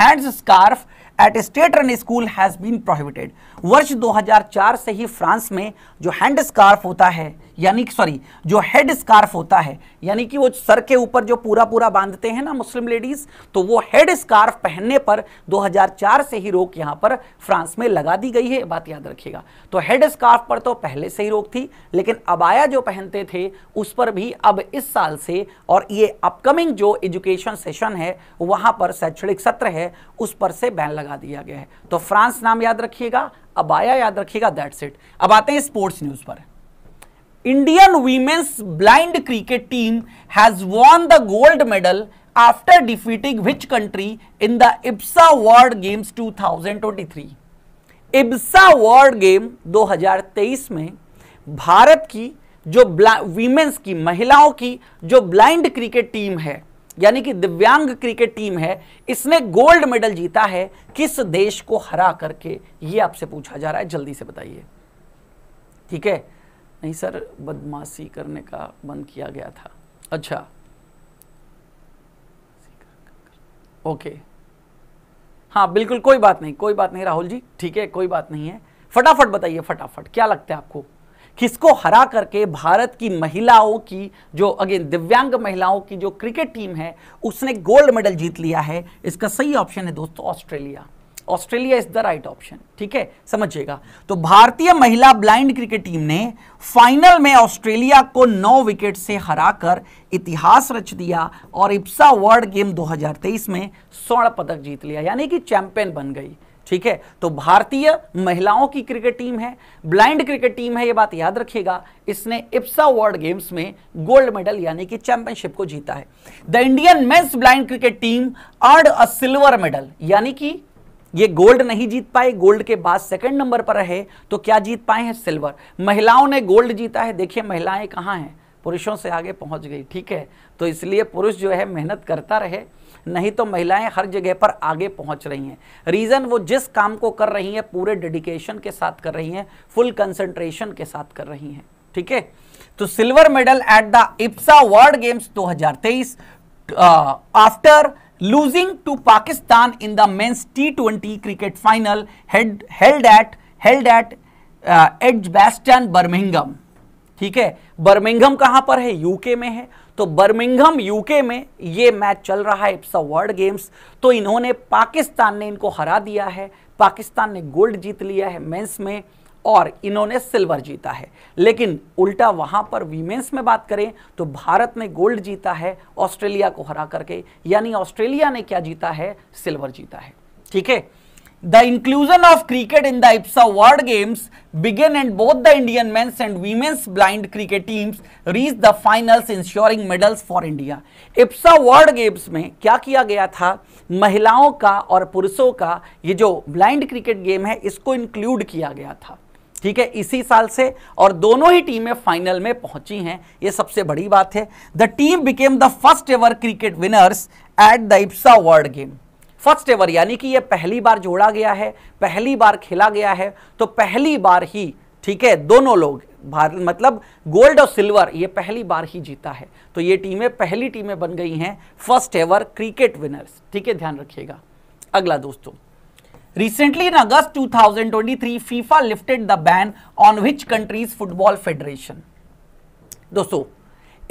hands scarf at state run school has been prohibited वर्ष 2004 से ही फ्रांस में जो हैंड स्कार्फ होता है यानी कि सॉरी जो हेड स्कार्फ होता है यानी कि वो सर के ऊपर जो पूरा पूरा बांधते हैं ना मुस्लिम लेडीज तो वो हेड स्कार्फ पहनने पर 2004 से ही रोक यहाँ पर फ्रांस में लगा दी गई है बात याद रखिएगा तो हेड स्कार्फ पर तो पहले से ही रोक थी लेकिन अबाया जो पहनते थे उस पर भी अब इस साल से और ये अपकमिंग जो एजुकेशन सेशन है वहाँ पर शैक्षणिक सत्र है उस पर से बैन लगा दिया गया है तो फ्रांस नाम याद रखिएगा अबाया याद रखिएगा दैट्स इट अब आते हैं स्पोर्ट्स न्यूज़ पर Indian women's blind cricket team has won the gold medal after defeating which country in the IBSA world games 2023 IBSA world game 2023 में भारत की जो वीमेन्स की महिलाओं की जो ब्लाइंड क्रिकेट टीम है यानी कि दिव्यांग क्रिकेट टीम है इसने गोल्ड मेडल जीता है किस देश को हरा करके ये आपसे पूछा जा रहा है जल्दी से बताइए ठीक है नहीं सर बदमाशी करने का बंद किया गया था अच्छा ओके हाँ बिल्कुल कोई बात नहीं कोई बात नहीं राहुल जी ठीक है कोई बात नहीं है फटाफट बताइए फटाफट क्या लगता है आपको किसको हरा करके भारत की महिलाओं की जो अगेन दिव्यांग महिलाओं की जो क्रिकेट टीम है उसने गोल्ड मेडल जीत लिया है इसका सही ऑप्शन है दोस्तों Australia Australia is the right option ठीक है समझिएगा तो भारतीय महिला ब्लाइंड क्रिकेट टीम ने फाइनल में ऑस्ट्रेलिया को नौ विकेट से हराकर इतिहास रच दिया और इप्सा वर्ल्ड गेम 2023 में स्वर्ण पदक जीत लिया यानी कि चैंपियन बन गई ठीक है तो भारतीय महिलाओं की क्रिकेट टीम है ब्लाइंड क्रिकेट टीम है यह बात याद रखिएगा इसने इप्सा वर्ल्ड गेम्स में गोल्ड मेडल यानी कि चैंपियनशिप को जीता है the Indian men's blind cricket team earned a silver medal यानी कि ये गोल्ड नहीं जीत पाए गोल्ड के बाद सेकंड नंबर पर रहे तो क्या जीत पाए हैं सिल्वर महिलाओं ने गोल्ड जीता है देखिए महिलाएं कहाँ हैं पुरुषों से आगे पहुंच गई ठीक है तो इसलिए पुरुष जो है मेहनत करता रहे नहीं तो महिलाएं हर जगह पर आगे पहुंच रही हैं रीज़न वो जिस काम को कर रही हैं पूरे डेडिकेशन के साथ कर रही हैं फुल कंसनट्रेशन के साथ कर रही हैं ठीक है तो silver medal at the IBSA world games दो after losing to Pakistan in the men's T20 cricket final held, held at held at uh, Edgbaston Birmingham ठीक है बर्मिंगम कहां पर है यूके में है तो बर्मिंगम यूके में ये मैच चल रहा है इप्सा वर्ल्ड गेम्स तो इन्होंने पाकिस्तान ने इनको हरा दिया है पाकिस्तान ने गोल्ड जीत लिया है मेंस में और इन्होंने सिल्वर जीता है लेकिन उल्टा वहां पर वीमेंस में बात करें तो भारत ने गोल्ड जीता है ऑस्ट्रेलिया को हरा करके यानी ऑस्ट्रेलिया ने क्या जीता है सिल्वर जीता है ठीक है the inclusion of cricket in the IBSA world games began and both the Indian men's and women's blind cricket teams reach the finals ensuring medals for India IBSA world games में क्या किया गया था महिलाओं का और पुरुषों का ये जो ब्लाइंड क्रिकेट गेम है इसको इंक्लूड किया गया था ठीक है इसी साल से और दोनों ही टीमें फाइनल में पहुंची हैं ये सबसे बड़ी बात है the team became the first ever cricket winners at the IBSA world game first ever यानी कि यह पहली बार जोड़ा गया है पहली बार खेला गया है तो पहली बार ही ठीक है दोनों लोग भारत मतलब गोल्ड और सिल्वर ये पहली बार ही जीता है तो ये टीमें पहली टीमें बन गई हैं फर्स्ट एवर क्रिकेट विनर्स ठीक है ध्यान रखिएगा अगला दोस्तों Recently in August 2023, FIFA lifted the ban on which country's football federation? दोस्तों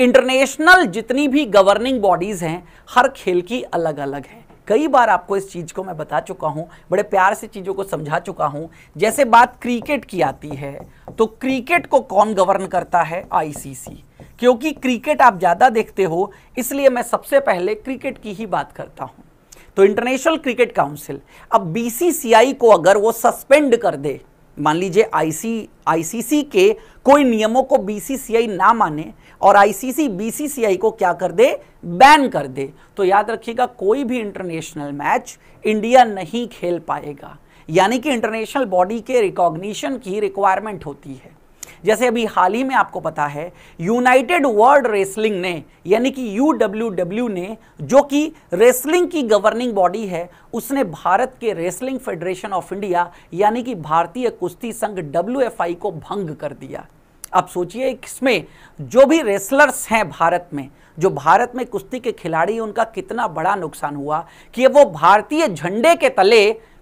इंटरनेशनल जितनी भी गवर्निंग बॉडीज हैं हर खेल की अलग अलग है कई बार आपको इस चीज़ को मैं बता चुका हूं बड़े प्यार से चीज़ों को समझा चुका हूं जैसे बात क्रिकेट की आती है तो क्रिकेट को कौन गवर्न करता है आईसीसी क्योंकि क्रिकेट आप ज़्यादा देखते हो इसलिए मैं सबसे पहले क्रिकेट की ही बात करता हूँ तो इंटरनेशनल क्रिकेट काउंसिल अब बीसीसीआई को अगर वो सस्पेंड कर दे मान लीजिए आईसी आईसीसी के कोई नियमों को बीसीसीआई ना माने और आईसीसी बीसीसीआई को क्या कर दे बैन कर दे तो याद रखिएगा कोई भी इंटरनेशनल मैच इंडिया नहीं खेल पाएगा यानी कि इंटरनेशनल बॉडी के रिकॉग्निशन की रिक्वायरमेंट होती है जैसे अभी हाल ही में आपको पता है यूनाइटेड वर्ल्ड रेसलिंग ने यानी कि यू ने जो कि रेसलिंग की गवर्निंग बॉडी है उसने भारत के रेसलिंग फेडरेशन ऑफ इंडिया यानी कि भारतीय कुश्ती संघ डब्ल्यू को भंग कर दिया आप सोचिए इसमें जो भी रेसलर्स हैं भारत में जो भारत में कुश्ती के खिलाड़ी उनका कितना बड़ा नुकसान हुआ कि वो भारतीय झंडे के तले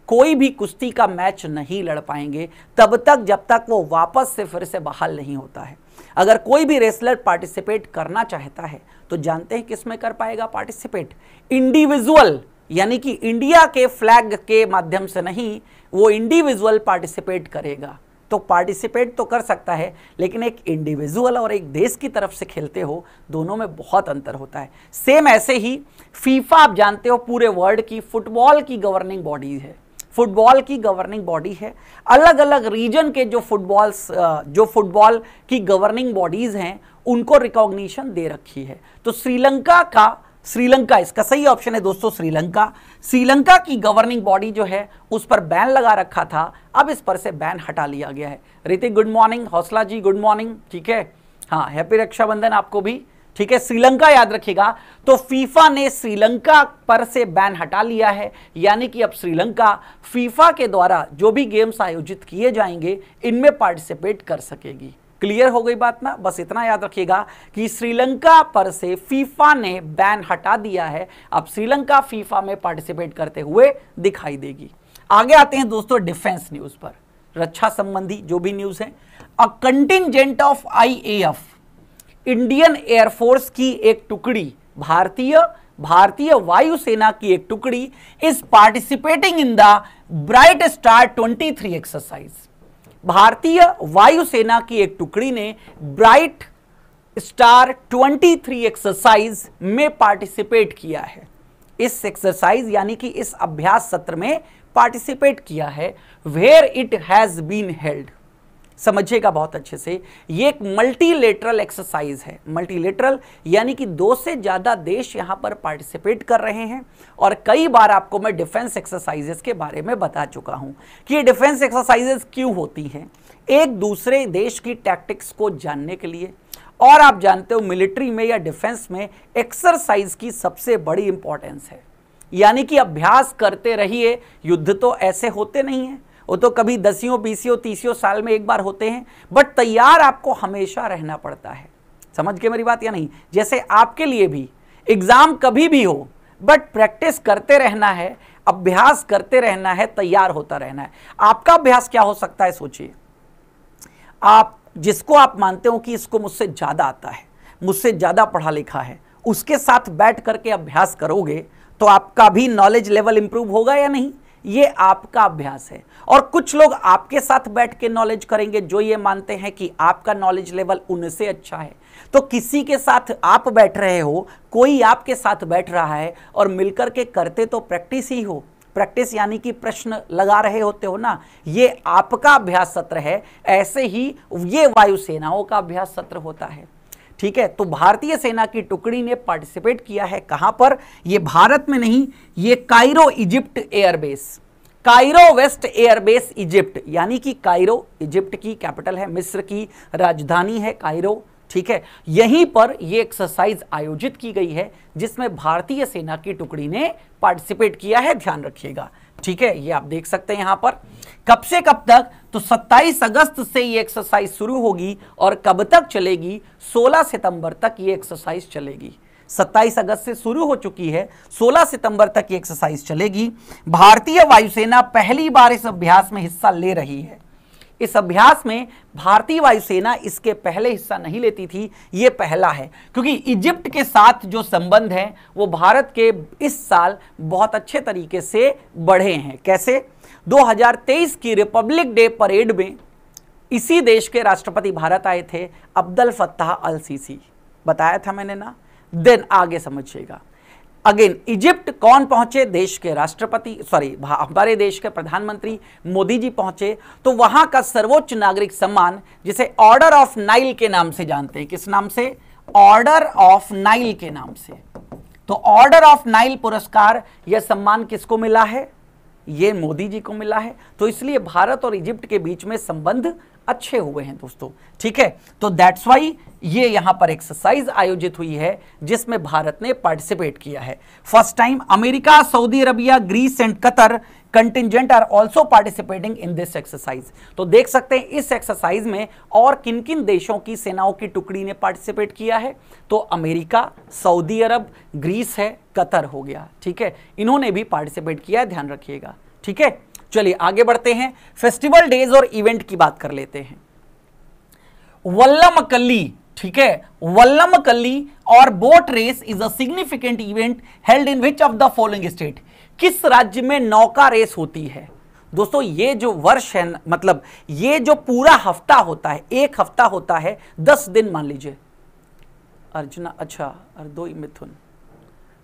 कोई भी कुश्ती का मैच नहीं लड़ पाएंगे तब तक जब तक वो वापस से फिर से बहाल नहीं होता है अगर कोई भी रेसलर पार्टिसिपेट करना चाहता है तो जानते हैं किस में कर पाएगा पार्टिसिपेट इंडिविजुअल यानी कि इंडिया के फ्लैग के माध्यम से नहीं वो इंडिविजुअल पार्टिसिपेट करेगा तो पार्टिसिपेट तो कर सकता है लेकिन एक इंडिविजुअल और एक देश की तरफ से खेलते हो दोनों में बहुत अंतर होता है सेम ऐसे ही फीफा आप जानते हो पूरे वर्ल्ड की फुटबॉल की गवर्निंग बॉडीज है फुटबॉल की गवर्निंग बॉडी है अलग अलग रीजन के जो फुटबॉल्स जो फुटबॉल की गवर्निंग बॉडीज हैं उनको रिकॉग्निशन दे रखी है तो श्रीलंका का श्रीलंका इसका सही ऑप्शन है दोस्तों श्रीलंका श्रीलंका की गवर्निंग बॉडी जो है उस पर बैन लगा रखा था अब इस पर से बैन हटा लिया गया है रितिक गुड मॉर्निंग हौसला जी गुड मॉर्निंग ठीक है हाँ हैप्पी रक्षाबंधन आपको भी ठीक है श्रीलंका याद रखिएगा तो फीफा ने श्रीलंका पर से बैन हटा लिया है यानी कि अब श्रीलंका फीफा के द्वारा जो भी गेम्स आयोजित किए जाएंगे इनमें पार्टिसिपेट कर सकेगी क्लियर हो गई बात ना बस इतना याद रखिएगा कि श्रीलंका पर से फीफा ने बैन हटा दिया है अब श्रीलंका फीफा में पार्टिसिपेट करते हुए दिखाई देगी आगे आते हैं दोस्तों डिफेंस न्यूज पर रक्षा संबंधी जो भी न्यूज है a contingent of I Indian air force की एक टुकड़ी भारतीय भारतीय वायुसेना की एक टुकड़ी is participating in the bright star 23 exercise भारतीय वायुसेना की एक टुकड़ी ने ब्राइट स्टार 23 एक्सरसाइज में पार्टिसिपेट किया है इस एक्सरसाइज यानी कि इस अभ्यास सत्र में पार्टिसिपेट किया है where it has been held समझिएगा बहुत अच्छे से ये एक मल्टीलेटरल एक्सरसाइज है मल्टीलेटरल यानी कि दो से ज़्यादा देश यहाँ पर पार्टिसिपेट कर रहे हैं और कई बार आपको मैं डिफेंस एक्सरसाइजेस के बारे में बता चुका हूँ कि ये डिफेंस एक्सरसाइजेस क्यों होती हैं एक दूसरे देश की टैक्टिक्स को जानने के लिए और आप जानते हो मिलिट्री में या डिफेंस में एक्सरसाइज की सबसे बड़ी इंपॉर्टेंस है यानी कि अभ्यास करते रहिए युद्ध तो ऐसे होते नहीं हैं वो तो कभी दसियों बीसियों तीसियों साल में एक बार होते हैं बट तैयार आपको हमेशा रहना पड़ता है समझ के मेरी बात या नहीं जैसे आपके लिए भी एग्ज़ाम कभी भी हो बट प्रैक्टिस करते रहना है अभ्यास करते रहना है तैयार होता रहना है आपका अभ्यास क्या हो सकता है सोचिए आप जिसको आप मानते हो कि इसको मुझसे ज़्यादा आता है मुझसे ज़्यादा पढ़ा लिखा है उसके साथ बैठ करके अभ्यास करोगे तो आपका भी नॉलेज लेवल इंप्रूव होगा या नहीं ये आपका अभ्यास है और कुछ लोग आपके साथ बैठ के नॉलेज करेंगे जो ये मानते हैं कि आपका नॉलेज लेवल उनसे अच्छा है तो किसी के साथ आप बैठ रहे हो कोई आपके साथ बैठ रहा है और मिलकर के करते तो प्रैक्टिस ही हो प्रैक्टिस यानी कि प्रश्न लगा रहे होते हो ना ये आपका अभ्यास सत्र है ऐसे ही ये वायुसेनाओं का अभ्यास सत्र होता है ठीक है तो भारतीय सेना की टुकड़ी ने पार्टिसिपेट किया है कहां पर यह भारत में नहीं ये Cairo Egypt airbase Cairo west airbase Egypt यानी कि कायरो इजिप्ट की कैपिटल है मिस्र की राजधानी है कायरो ठीक है यहीं पर यह एक्सरसाइज आयोजित की गई है जिसमें भारतीय सेना की टुकड़ी ने पार्टिसिपेट किया है ध्यान रखिएगा ठीक है ये आप देख सकते हैं यहां पर कब से कब तक तो 27 अगस्त से ये एक्सरसाइज शुरू होगी और कब तक चलेगी 16 सितंबर तक ये एक्सरसाइज चलेगी 27 अगस्त से शुरू हो चुकी है 16 सितंबर तक ये एक्सरसाइज चलेगी भारतीय वायुसेना पहली बार इस अभ्यास में हिस्सा ले रही है इस अभ्यास में भारतीय वायुसेना इसके पहले हिस्सा नहीं लेती थी ये पहला है क्योंकि इजिप्ट के साथ जो संबंध हैं वो भारत के इस साल बहुत अच्छे तरीके से बढ़े हैं कैसे 2023 की रिपब्लिक डे परेड में इसी देश के राष्ट्रपति भारत आए थे अब्दुल फत्ताह अल सीसी बताया था मैंने ना देन आगे समझिएगा अगेन इजिप्ट कौन पहुंचे देश के राष्ट्रपति सॉरी हमारे देश के प्रधानमंत्री मोदी जी पहुंचे तो वहां का सर्वोच्च नागरिक सम्मान जिसे ऑर्डर ऑफ नाइल के नाम से जानते हैं किस नाम से ऑर्डर ऑफ नाइल के नाम से तो ऑर्डर ऑफ नाइल पुरस्कार यह सम्मान किसको मिला है ये मोदी जी को मिला है तो इसलिए भारत और इजिप्ट के बीच में संबंध अच्छे हुए हैं दोस्तों ठीक है तो दैट्स वाई ये यहां पर एक्सरसाइज आयोजित हुई है जिसमें भारत ने पार्टिसिपेट किया है first time America Saudi Arabia Greece and Qatar contingent are also participating in this exercise तो देख सकते हैं इस एक्सरसाइज में और किन किन देशों की सेनाओं की टुकड़ी ने पार्टिसिपेट किया है तो अमेरिका सऊदी अरब ग्रीस है कतर हो गया ठीक है इन्होंने भी पार्टिसिपेट किया है ध्यान रखिएगा ठीक है चलिए आगे बढ़ते हैं फेस्टिवल डेज और इवेंट की बात कर लेते हैं वल्लमकल्ली ठीक है वल्लमकल्ली और boat race is a significant event held in which of the following state किस राज्य में नौका रेस होती है दोस्तों ये जो वर्ष है मतलब ये जो पूरा हफ्ता होता है एक हफ्ता होता है दस दिन मान लीजिए अर्चना अच्छा अर्दोई मिथुन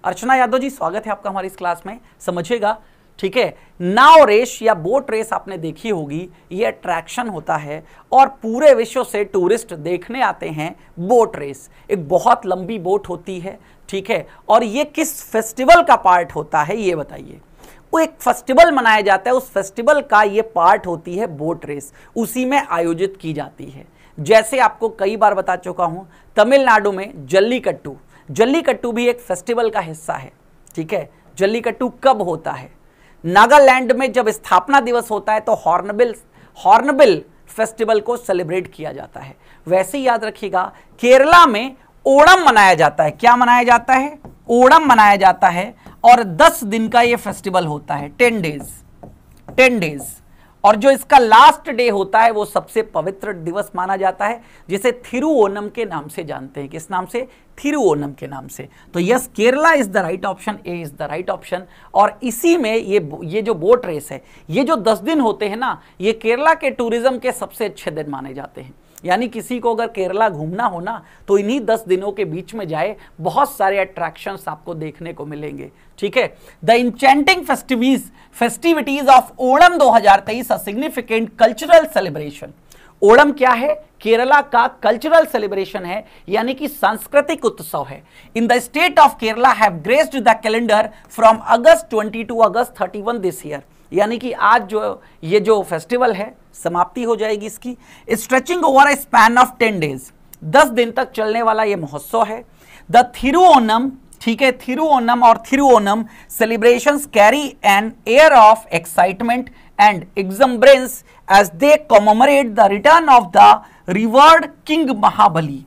अर्चना यादव जी स्वागत है आपका हमारी इस क्लास में समझिएगा ठीक है नाव रेस या बोट रेस आपने देखी होगी ये अट्रैक्शन होता है और पूरे विश्व से टूरिस्ट देखने आते हैं बोट रेस एक बहुत लंबी बोट होती है ठीक है और ये किस फेस्टिवल का पार्ट होता है ये बताइए वो एक फेस्टिवल मनाया जाता है उस फेस्टिवल का ये पार्ट होती है बोट रेस उसी में आयोजित की जाती है जैसे आपको कई बार बता चुका हूं तमिलनाडु में जल्लीकट्टू जल्लीकट्टू भी एक फेस्टिवल का हिस्सा है ठीक है जल्लीकट्टू कब होता है नागालैंड में जब स्थापना दिवस होता है तो हॉर्नबिल हॉर्नबिल फेस्टिवल को सेलिब्रेट किया जाता है वैसे याद रखिएगा केरला में ओणम मनाया जाता है क्या मनाया जाता है ओणम मनाया जाता है और 10 दिन का ये फेस्टिवल होता है 10 डेज 10 डेज और जो इसका लास्ट डे होता है वो सबसे पवित्र दिवस माना जाता है जिसे थिरुओनम के नाम से जानते हैं किस नाम से थिरुओनम के नाम से तो yes Kerala is the right option A is the right option और इसी में ये ये जो बोट रेस है ये जो दस दिन होते हैं ना ये केरला के टूरिज्म के सबसे अच्छे दिन माने जाते हैं यानी किसी को अगर केरला घूमना हो ना तो इन्हीं दस दिनों के बीच में जाए बहुत सारे अट्रैक्शन आपको देखने को मिलेंगे ठीक है the enchanting festivities festivities of Onam 2023 a significant cultural celebration Onam क्या है केरला का कल्चरल सेलिब्रेशन है यानी कि सांस्कृतिक उत्सव है in the state of Kerala have graced the calendar from August 22 to August 31 this year यानी कि आज जो ये जो फेस्टिवल है समाप्ति हो जाएगी इसकी stretching over a span of ten days दस दिन तक चलने वाला ये महोत्सव है द थिरुओनम ठीक है थिरुओनम और Thiruonam celebration carry an air of excitement and exuberance as they commemorate the return of the revered king Mahabali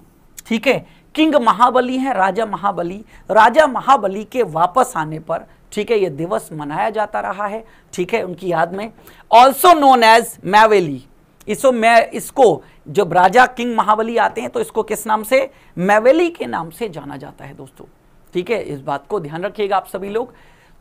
ठीक है किंग महाबली है राजा महाबली राजा महाबली के वापस आने पर ठीक है ये दिवस मनाया जाता रहा है ठीक है उनकी याद में ऑल्सो नोन एज मैवेली इसो मैं इसको जब राजा किंग महाबली आते हैं तो इसको किस नाम से मैवेली के नाम से जाना जाता है दोस्तों ठीक है इस बात को ध्यान रखिएगा आप सभी लोग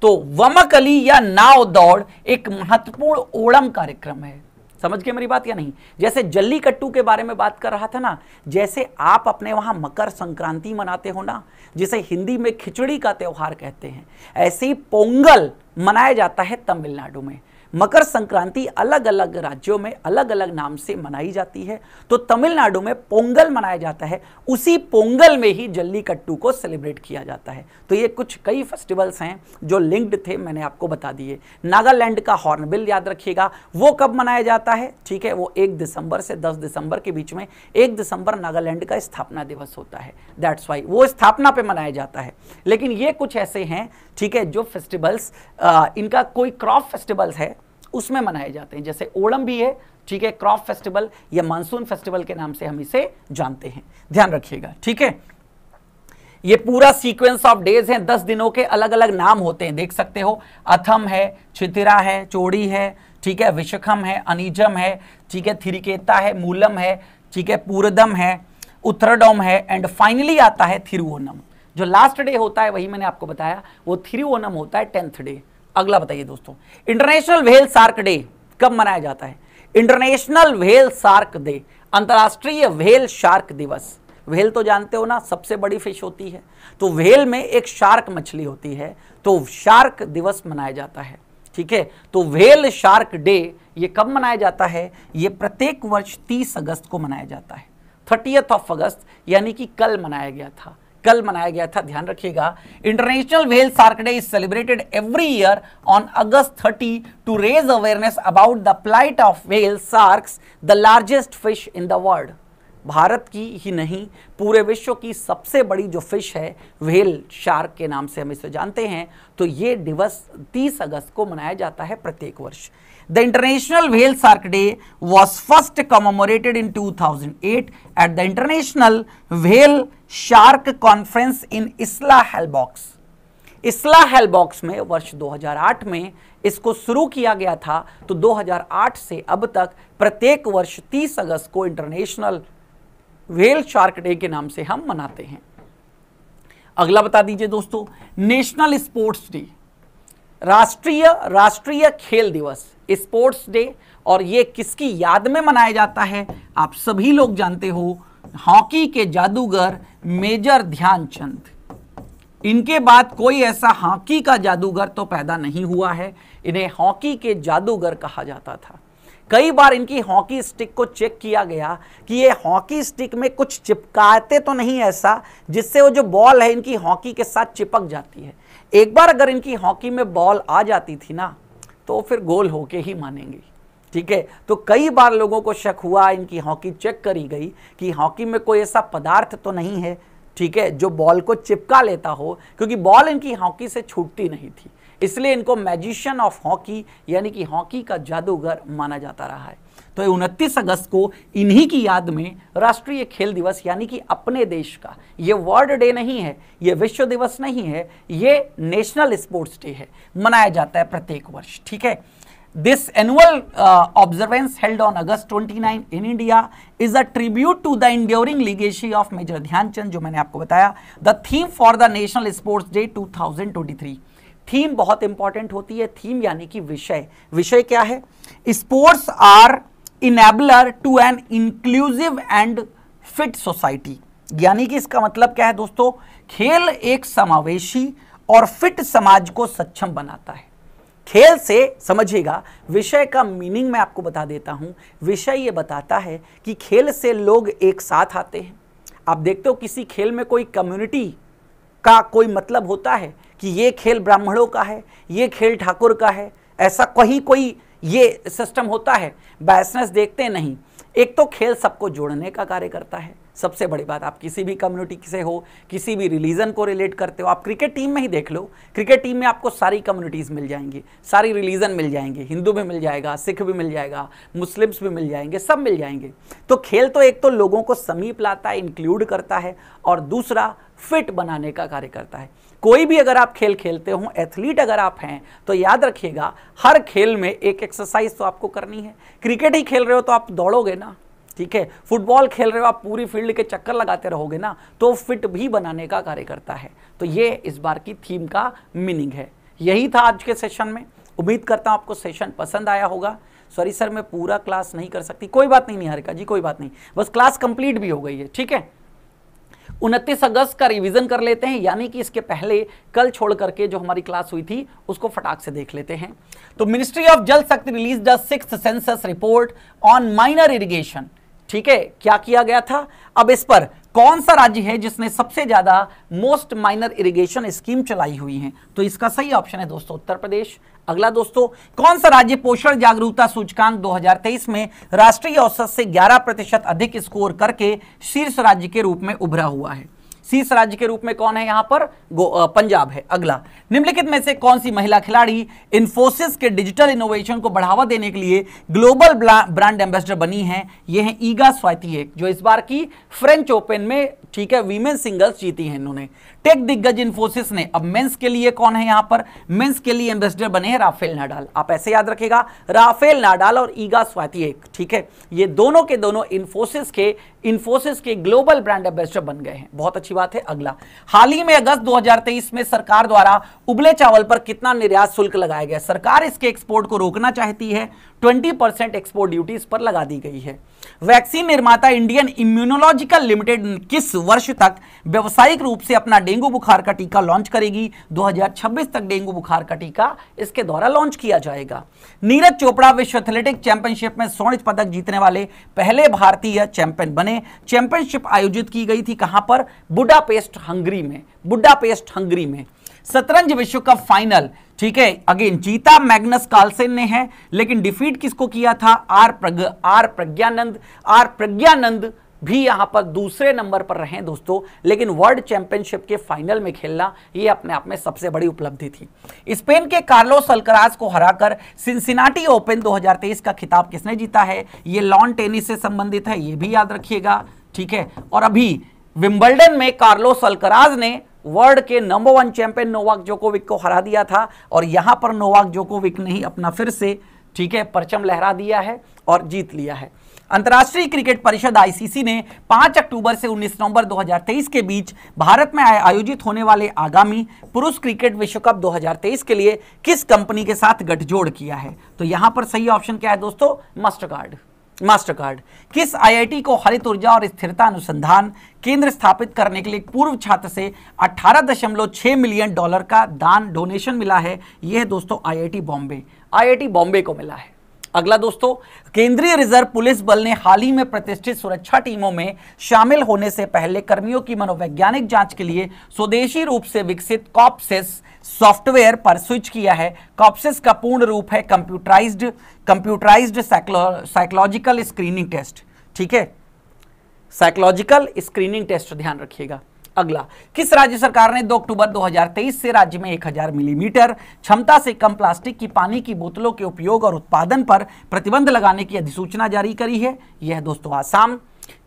तो वमकली या नाव दौड़ एक महत्वपूर्ण ओणम कार्यक्रम है समझ गए मेरी बात या नहीं जैसे जल्लीकट्टू कट्टू के बारे में बात कर रहा था ना जैसे आप अपने वहां मकर संक्रांति मनाते हो ना जिसे हिंदी में खिचड़ी का त्यौहार कहते हैं ऐसे ही पोंगल मनाया जाता है तमिलनाडु में मकर संक्रांति अलग अलग राज्यों में अलग अलग नाम से मनाई जाती है तो तमिलनाडु में पोंगल मनाया जाता है उसी पोंगल में ही जल्लीकट्टू को सेलिब्रेट किया जाता है तो ये कुछ कई फेस्टिवल्स हैं जो लिंक्ड थे मैंने आपको बता दिए नागालैंड का हॉर्नबिल याद रखिएगा वो कब मनाया जाता है ठीक है वो एक दिसंबर से दस दिसंबर के बीच में एक दिसंबर नागालैंड का स्थापना दिवस होता है दैट्स वाई वो स्थापना पे मनाया जाता है लेकिन ये कुछ ऐसे हैं ठीक है जो फेस्टिवल्स इनका कोई क्रॉप फेस्टिवल्स है उसमें मनाए जाते हैं जैसे ओणम भी है ठीक है क्रॉप फेस्टिवल या मानसून फेस्टिवल के नाम से हम इसे जानते हैं ध्यान रखिएगा ठीक है ये पूरा सीक्वेंस ऑफ डेज है दस दिनों के अलग अलग नाम होते हैं देख सकते हो अथम है छितिरा है चोड़ी है ठीक है विशखम है अनिजम है ठीक है थिरिकेता है मूलम है ठीक है पूरदम है उत्तरडोम है एंड फाइनली आता है थिरुओनम जो लास्ट डे होता है वही मैंने आपको बताया वो थिरुओनम होता है टेंथ डे अगला बताइए दोस्तों इंटरनेशनल व्हेल सार्क डे कब मनाया जाता है इंटरनेशनल व्हेल सार्क डे अंतर्राष्ट्रीय व्हेल शार्क दिवस व्हेल तो जानते हो ना सबसे बड़ी फिश होती है तो व्हेल में एक शार्क मछली होती है तो शार्क दिवस मनाया जाता है ठीक है तो व्हेल शार्क डे ये कब मनाया जाता है ये प्रत्येक वर्ष 30 अगस्त को मनाया जाता है थर्टियथ ऑफ अगस्त यानी कि कल मनाया गया था कल मनाया गया था ध्यान रखिएगा international whale shark day is celebrated every year on August 30 to raise awareness about the plight of whale sharks the largest fish in the world Bharat की ही नहीं पूरे विश्व की सबसे बड़ी जो फिश है व्हेल शार्क के नाम से हम इसे जानते हैं तो ये दिवस 30 अगस्त को मनाया जाता है प्रत्येक वर्ष the international whale shark day was first commemorated in 2008 at the international whale shark conference in Isla Holbox Isla Holbox में वर्ष 2008 में इसको शुरू किया गया था तो 2008 से अब तक प्रत्येक वर्ष 30 अगस्त को इंटरनेशनल वेल शार्क डे के नाम से हम मनाते हैं अगला बता दीजिए दोस्तों नेशनल स्पोर्ट्स डे राष्ट्रीय राष्ट्रीय खेल दिवस स्पोर्ट्स डे और ये किसकी याद में मनाया जाता है आप सभी लोग जानते हो हॉकी के जादूगर मेजर ध्यानचंद इनके बाद कोई ऐसा हॉकी का जादूगर तो पैदा नहीं हुआ है इन्हें हॉकी के जादूगर कहा जाता था कई बार इनकी हॉकी स्टिक को चेक किया गया कि ये हॉकी स्टिक में कुछ चिपकाते तो नहीं ऐसा जिससे वो जो बॉल है इनकी हॉकी के साथ चिपक जाती है एक बार अगर इनकी हॉकी में बॉल आ जाती थी ना तो फिर गोल होके ही मानेंगी ठीक है तो कई बार लोगों को शक हुआ इनकी हॉकी चेक करी गई कि हॉकी में कोई ऐसा पदार्थ तो नहीं है ठीक है जो बॉल को चिपका लेता हो क्योंकि बॉल इनकी हॉकी से छूटती नहीं थी इसलिए इनको मैजिशियन ऑफ हॉकी यानी कि हॉकी का जादूगर माना जाता रहा है तो उनतीस अगस्त को इन्हीं की याद में राष्ट्रीय खेल दिवस यानी कि अपने देश का ये वर्ल्ड डे नहीं है ये विश्व दिवस नहीं है ये नेशनल स्पोर्ट्स डे है मनाया जाता है प्रत्येक वर्ष ठीक है This annual uh, observance held on August 29 in India is a tribute to the enduring legacy of Major Dhyanchand जो मैंने आपको बताया The theme for the National Sports Day 2023 theme बहुत इंपॉर्टेंट होती है थीम यानी कि विषय विषय क्या है sports are enabler to an inclusive and fit society यानी कि इसका मतलब क्या है दोस्तों खेल एक समावेशी और फिट समाज को सक्षम बनाता है खेल से समझिएगा विषय का मीनिंग मैं आपको बता देता हूँ विषय ये बताता है कि खेल से लोग एक साथ आते हैं आप देखते हो किसी खेल में कोई कम्युनिटी का कोई मतलब होता है कि ये खेल ब्राह्मणों का है ये खेल ठाकुर का है ऐसा कहीं कोई ये सिस्टम होता है बैसनेस देखते नहीं एक तो खेल सबको जोड़ने का कार्य करता है सबसे बड़ी बात आप किसी भी कम्युनिटी से हो किसी भी रिलीजन को रिलेट करते हो आप क्रिकेट टीम में ही देख लो क्रिकेट टीम में आपको सारी कम्युनिटीज़ मिल जाएंगी सारी रिलीजन मिल जाएंगे हिंदू भी मिल जाएगा सिख भी मिल जाएगा मुस्लिम्स भी मिल जाएंगे सब मिल जाएंगे तो खेल तो एक तो लोगों को समीप लाता है इंक्लूड करता है और दूसरा फिट बनाने का कार्य करता है कोई भी अगर आप खेल खेलते हो एथलीट अगर आप हैं तो याद रखिएगा हर खेल में एक एक्सरसाइज तो आपको करनी है क्रिकेट ही खेल रहे हो तो आप दौड़ोगे ना ठीक है फुटबॉल खेल रहे हो आप पूरी फील्ड के चक्कर लगाते रहोगे ना तो फिट भी बनाने का कार्य करता है तो ये इस बार की थीम का मीनिंग है यही था आज के सेशन में उम्मीद करता हूँ आपको सेशन पसंद आया होगा सॉरी सर मैं पूरा क्लास नहीं कर सकती कोई बात नहीं निहारिका जी कोई बात नहीं बस क्लास कंप्लीट भी हो गई है ठीक है उनतीस अगस्त का रिवीजन कर लेते हैं यानी कि इसके पहले कल छोड़ करके जो हमारी क्लास हुई थी उसको फटाक से देख लेते हैं तो ministry of Jal Shakti release the six census report on minor irrigation ठीक है क्या किया गया था अब इस पर कौन सा राज्य है जिसने सबसे ज्यादा मोस्ट माइनर इरिगेशन स्कीम चलाई हुई है तो इसका सही ऑप्शन है दोस्तों उत्तर प्रदेश अगला दोस्तों कौन सा राज्य पोषण जागरूकता सूचकांक 2023 में राष्ट्रीय औसत से 11 प्रतिशत अधिक स्कोर करके शीर्ष राज्य के रूप में उभरा हुआ है शीर्ष राज्य के रूप में कौन है यहां पर पंजाब है अगला निम्नलिखित में से कौन सी महिला खिलाड़ी इन्फोसिस के डिजिटल इनोवेशन को बढ़ावा देने के लिए ग्लोबल ब्रांड एम्बेसडर बनी है यह है ईगा स्वाति जो इस बार की फ्रेंच ओपन में ठीक है वीमेन सिंगल्स जीती है इन्होंने टेक दिग्गज इन्फोसिस ने अब मेंस के लिए कौन है यहां पर मेंस के लिए एम्बेसडर बने हैं राफेल नाडाल आप ऐसे याद रखेगा राफेल नाडाल और ईगा स्वाति एक ठीक है ये दोनों के दोनों इन्फोसिस के इन्फोसिस के ग्लोबल ब्रांड एम्बेसडर बन गए हैं बहुत अच्छी बात है अगला हाल ही में अगस्त 2023 में सरकार द्वारा उबले चावल पर कितना निर्यात शुल्क लगाया गया सरकार इसके एक्सपोर्ट को रोकना चाहती है 20 एक्सपोर्ट ड्यूटी पर लगा दी गई है वैक्सीन निर्माता इंडियन इम्यूनोलॉजिकल लिमिटेड किस वर्ष तक व्यवसायिक रूप से अपना डे डेंगू बुखार का टीका लॉन्च करेगी 2026 तक डेंगू बुखार का टीका इसके द्वारा लॉन्च किया जाएगा नीरज चोपड़ा विश्व एथलेटिक चैंपियनशिप में स्वर्ण पदक जीतने वाले पहले भारतीय चैंपियन बने चैंपियनशिप आयोजित की गई थी कहां पर बुडापेस्ट हंगरी में बुडापेस्ट हंगरी में शतरंज विश्व कप फाइनल ठीक है अगेन जीता मैग्नस कार्लसेन ने है लेकिन डिफीट किसको किया था R Pragg R Praggnanandhaa R Praggnanandhaa भी यहां पर दूसरे नंबर पर रहे दोस्तों लेकिन वर्ल्ड चैंपियनशिप के फाइनल में खेलना ये अपने आप में सबसे बड़ी उपलब्धि थी स्पेन के कार्लोस सलकराज को हराकर सिंसिनाटी ओपन 2023 का खिताब किसने जीता है ये लॉन टेनिस से संबंधित है ये भी याद रखिएगा ठीक है और अभी विम्बल्डन में कार्लोस सलकराज ने वर्ल्ड के number one champion Novak Djokovic को हरा दिया था और यहां पर नोवाक जोकोविक ने ही अपना फिर से ठीक है परचम लहरा दिया है और जीत लिया है अंतर्राष्ट्रीय क्रिकेट परिषद आईसीसी ने 5 अक्टूबर से 19 नवंबर 2023 के बीच भारत में आयोजित होने वाले आगामी पुरुष क्रिकेट विश्व कप 2023 के लिए किस कंपनी के साथ गठजोड़ किया है तो यहां पर सही ऑप्शन क्या है दोस्तों मास्टर कार्ड मास्टर कार्ड किस आईआईटी को हरित ऊर्जा और स्थिरता अनुसंधान केंद्र स्थापित करने के लिए पूर्व छात्र से 18.6 मिलियन डॉलर का दान डोनेशन मिला है यह दोस्तों आईआईटी बॉम्बे आईआईटी बॉम्बे को मिला है अगला दोस्तों केंद्रीय रिजर्व पुलिस बल ने हाल ही में प्रतिष्ठित सुरक्षा टीमों में शामिल होने से पहले कर्मियों की मनोवैज्ञानिक जांच के लिए स्वदेशी रूप से विकसित कॉपसेस सॉफ्टवेयर पर स्विच किया है कॉपसेस का पूर्ण रूप है computerised computerised psychological screening test ठीक है साइकोलॉजिकल स्क्रीनिंग टेस्ट ध्यान रखिएगा अगला किस राज्य सरकार ने 2 अक्टूबर 2023 से राज्य में 1000 मिलीमीटर क्षमता से कम प्लास्टिक की पानी की बोतलों के उपयोग और उत्पादन पर प्रतिबंध लगाने की अधिसूचना जारी करी है यह दोस्तों आसाम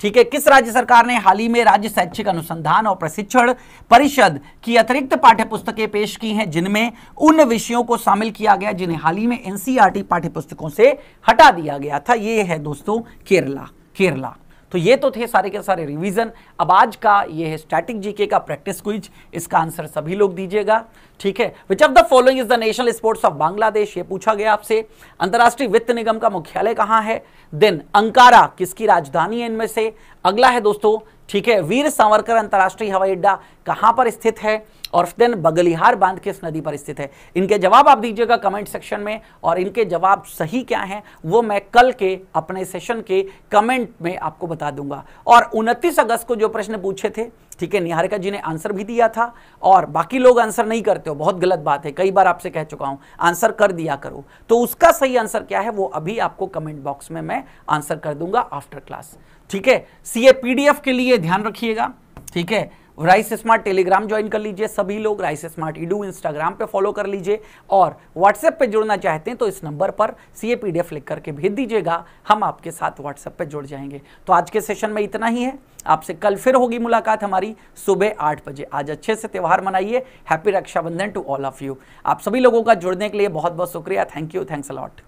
ठीक है किस राज्य सरकार ने हाल ही में राज्य शैक्षिक अनुसंधान और प्रशिक्षण परिषद की अतिरिक्त पाठ्य पुस्तकें पेश की हैं जिनमें उन विषयों को शामिल किया गया जिन्हें हाल ही में एनसीईआरटी पाठ्य पुस्तकों से हटा दिया गया था यह है दोस्तों केरला केरला तो ये तो थे सारे के सारे रिवीजन अब आज का ये है स्टैटिक जीके का प्रैक्टिस क्विज इसका आंसर सभी लोग दीजिएगा ठीक है which of the following is the national sports of Bangladesh ये पूछा गया आपसे अंतर्राष्ट्रीय वित्त निगम का मुख्यालय कहाँ है देन अंकारा किसकी राजधानी है इनमें से अगला है दोस्तों ठीक है वीर सावरकर अंतर्राष्ट्रीय हवाई अड्डा कहाँ पर स्थित है और देन बगलिहार बांध किस नदी पर स्थित है इनके जवाब आप दीजिएगा कमेंट सेक्शन में और इनके जवाब सही क्या हैं वो मैं कल के अपने सेशन के कमेंट में आपको बता दूंगा और 29 अगस्त को जो प्रश्न पूछे थे ठीक है निहारिका जी ने आंसर भी दिया था और बाकी लोग आंसर नहीं करते हो बहुत गलत बात है कई बार आपसे कह चुका हूं आंसर कर दिया करो तो उसका सही आंसर क्या है वो अभी आपको कमेंट बॉक्स में मैं आंसर कर दूंगा आफ्टर क्लास ठीक है सीए पीडीएफ के लिए ध्यान रखिएगा ठीक है राइस स्मार्ट टेलीग्राम ज्वाइन कर लीजिए सभी लोग राइस स्मार्ट ईडू इंस्टाग्राम पे फॉलो कर लीजिए और व्हाट्सएप पे जुड़ना चाहते हैं तो इस नंबर पर C A P D F लिख करके भेज दीजिएगा हम आपके साथ व्हाट्सएप पे जुड़ जाएंगे तो आज के सेशन में इतना ही है आपसे कल फिर होगी मुलाकात हमारी सुबह आठ बजे आज अच्छे से त्यौहार मनाइए happy Rakshabandhan to all of you आप सभी लोगों का जुड़ने के लिए बहुत बहुत शुक्रिया थैंक यू थैंक्स अलॉट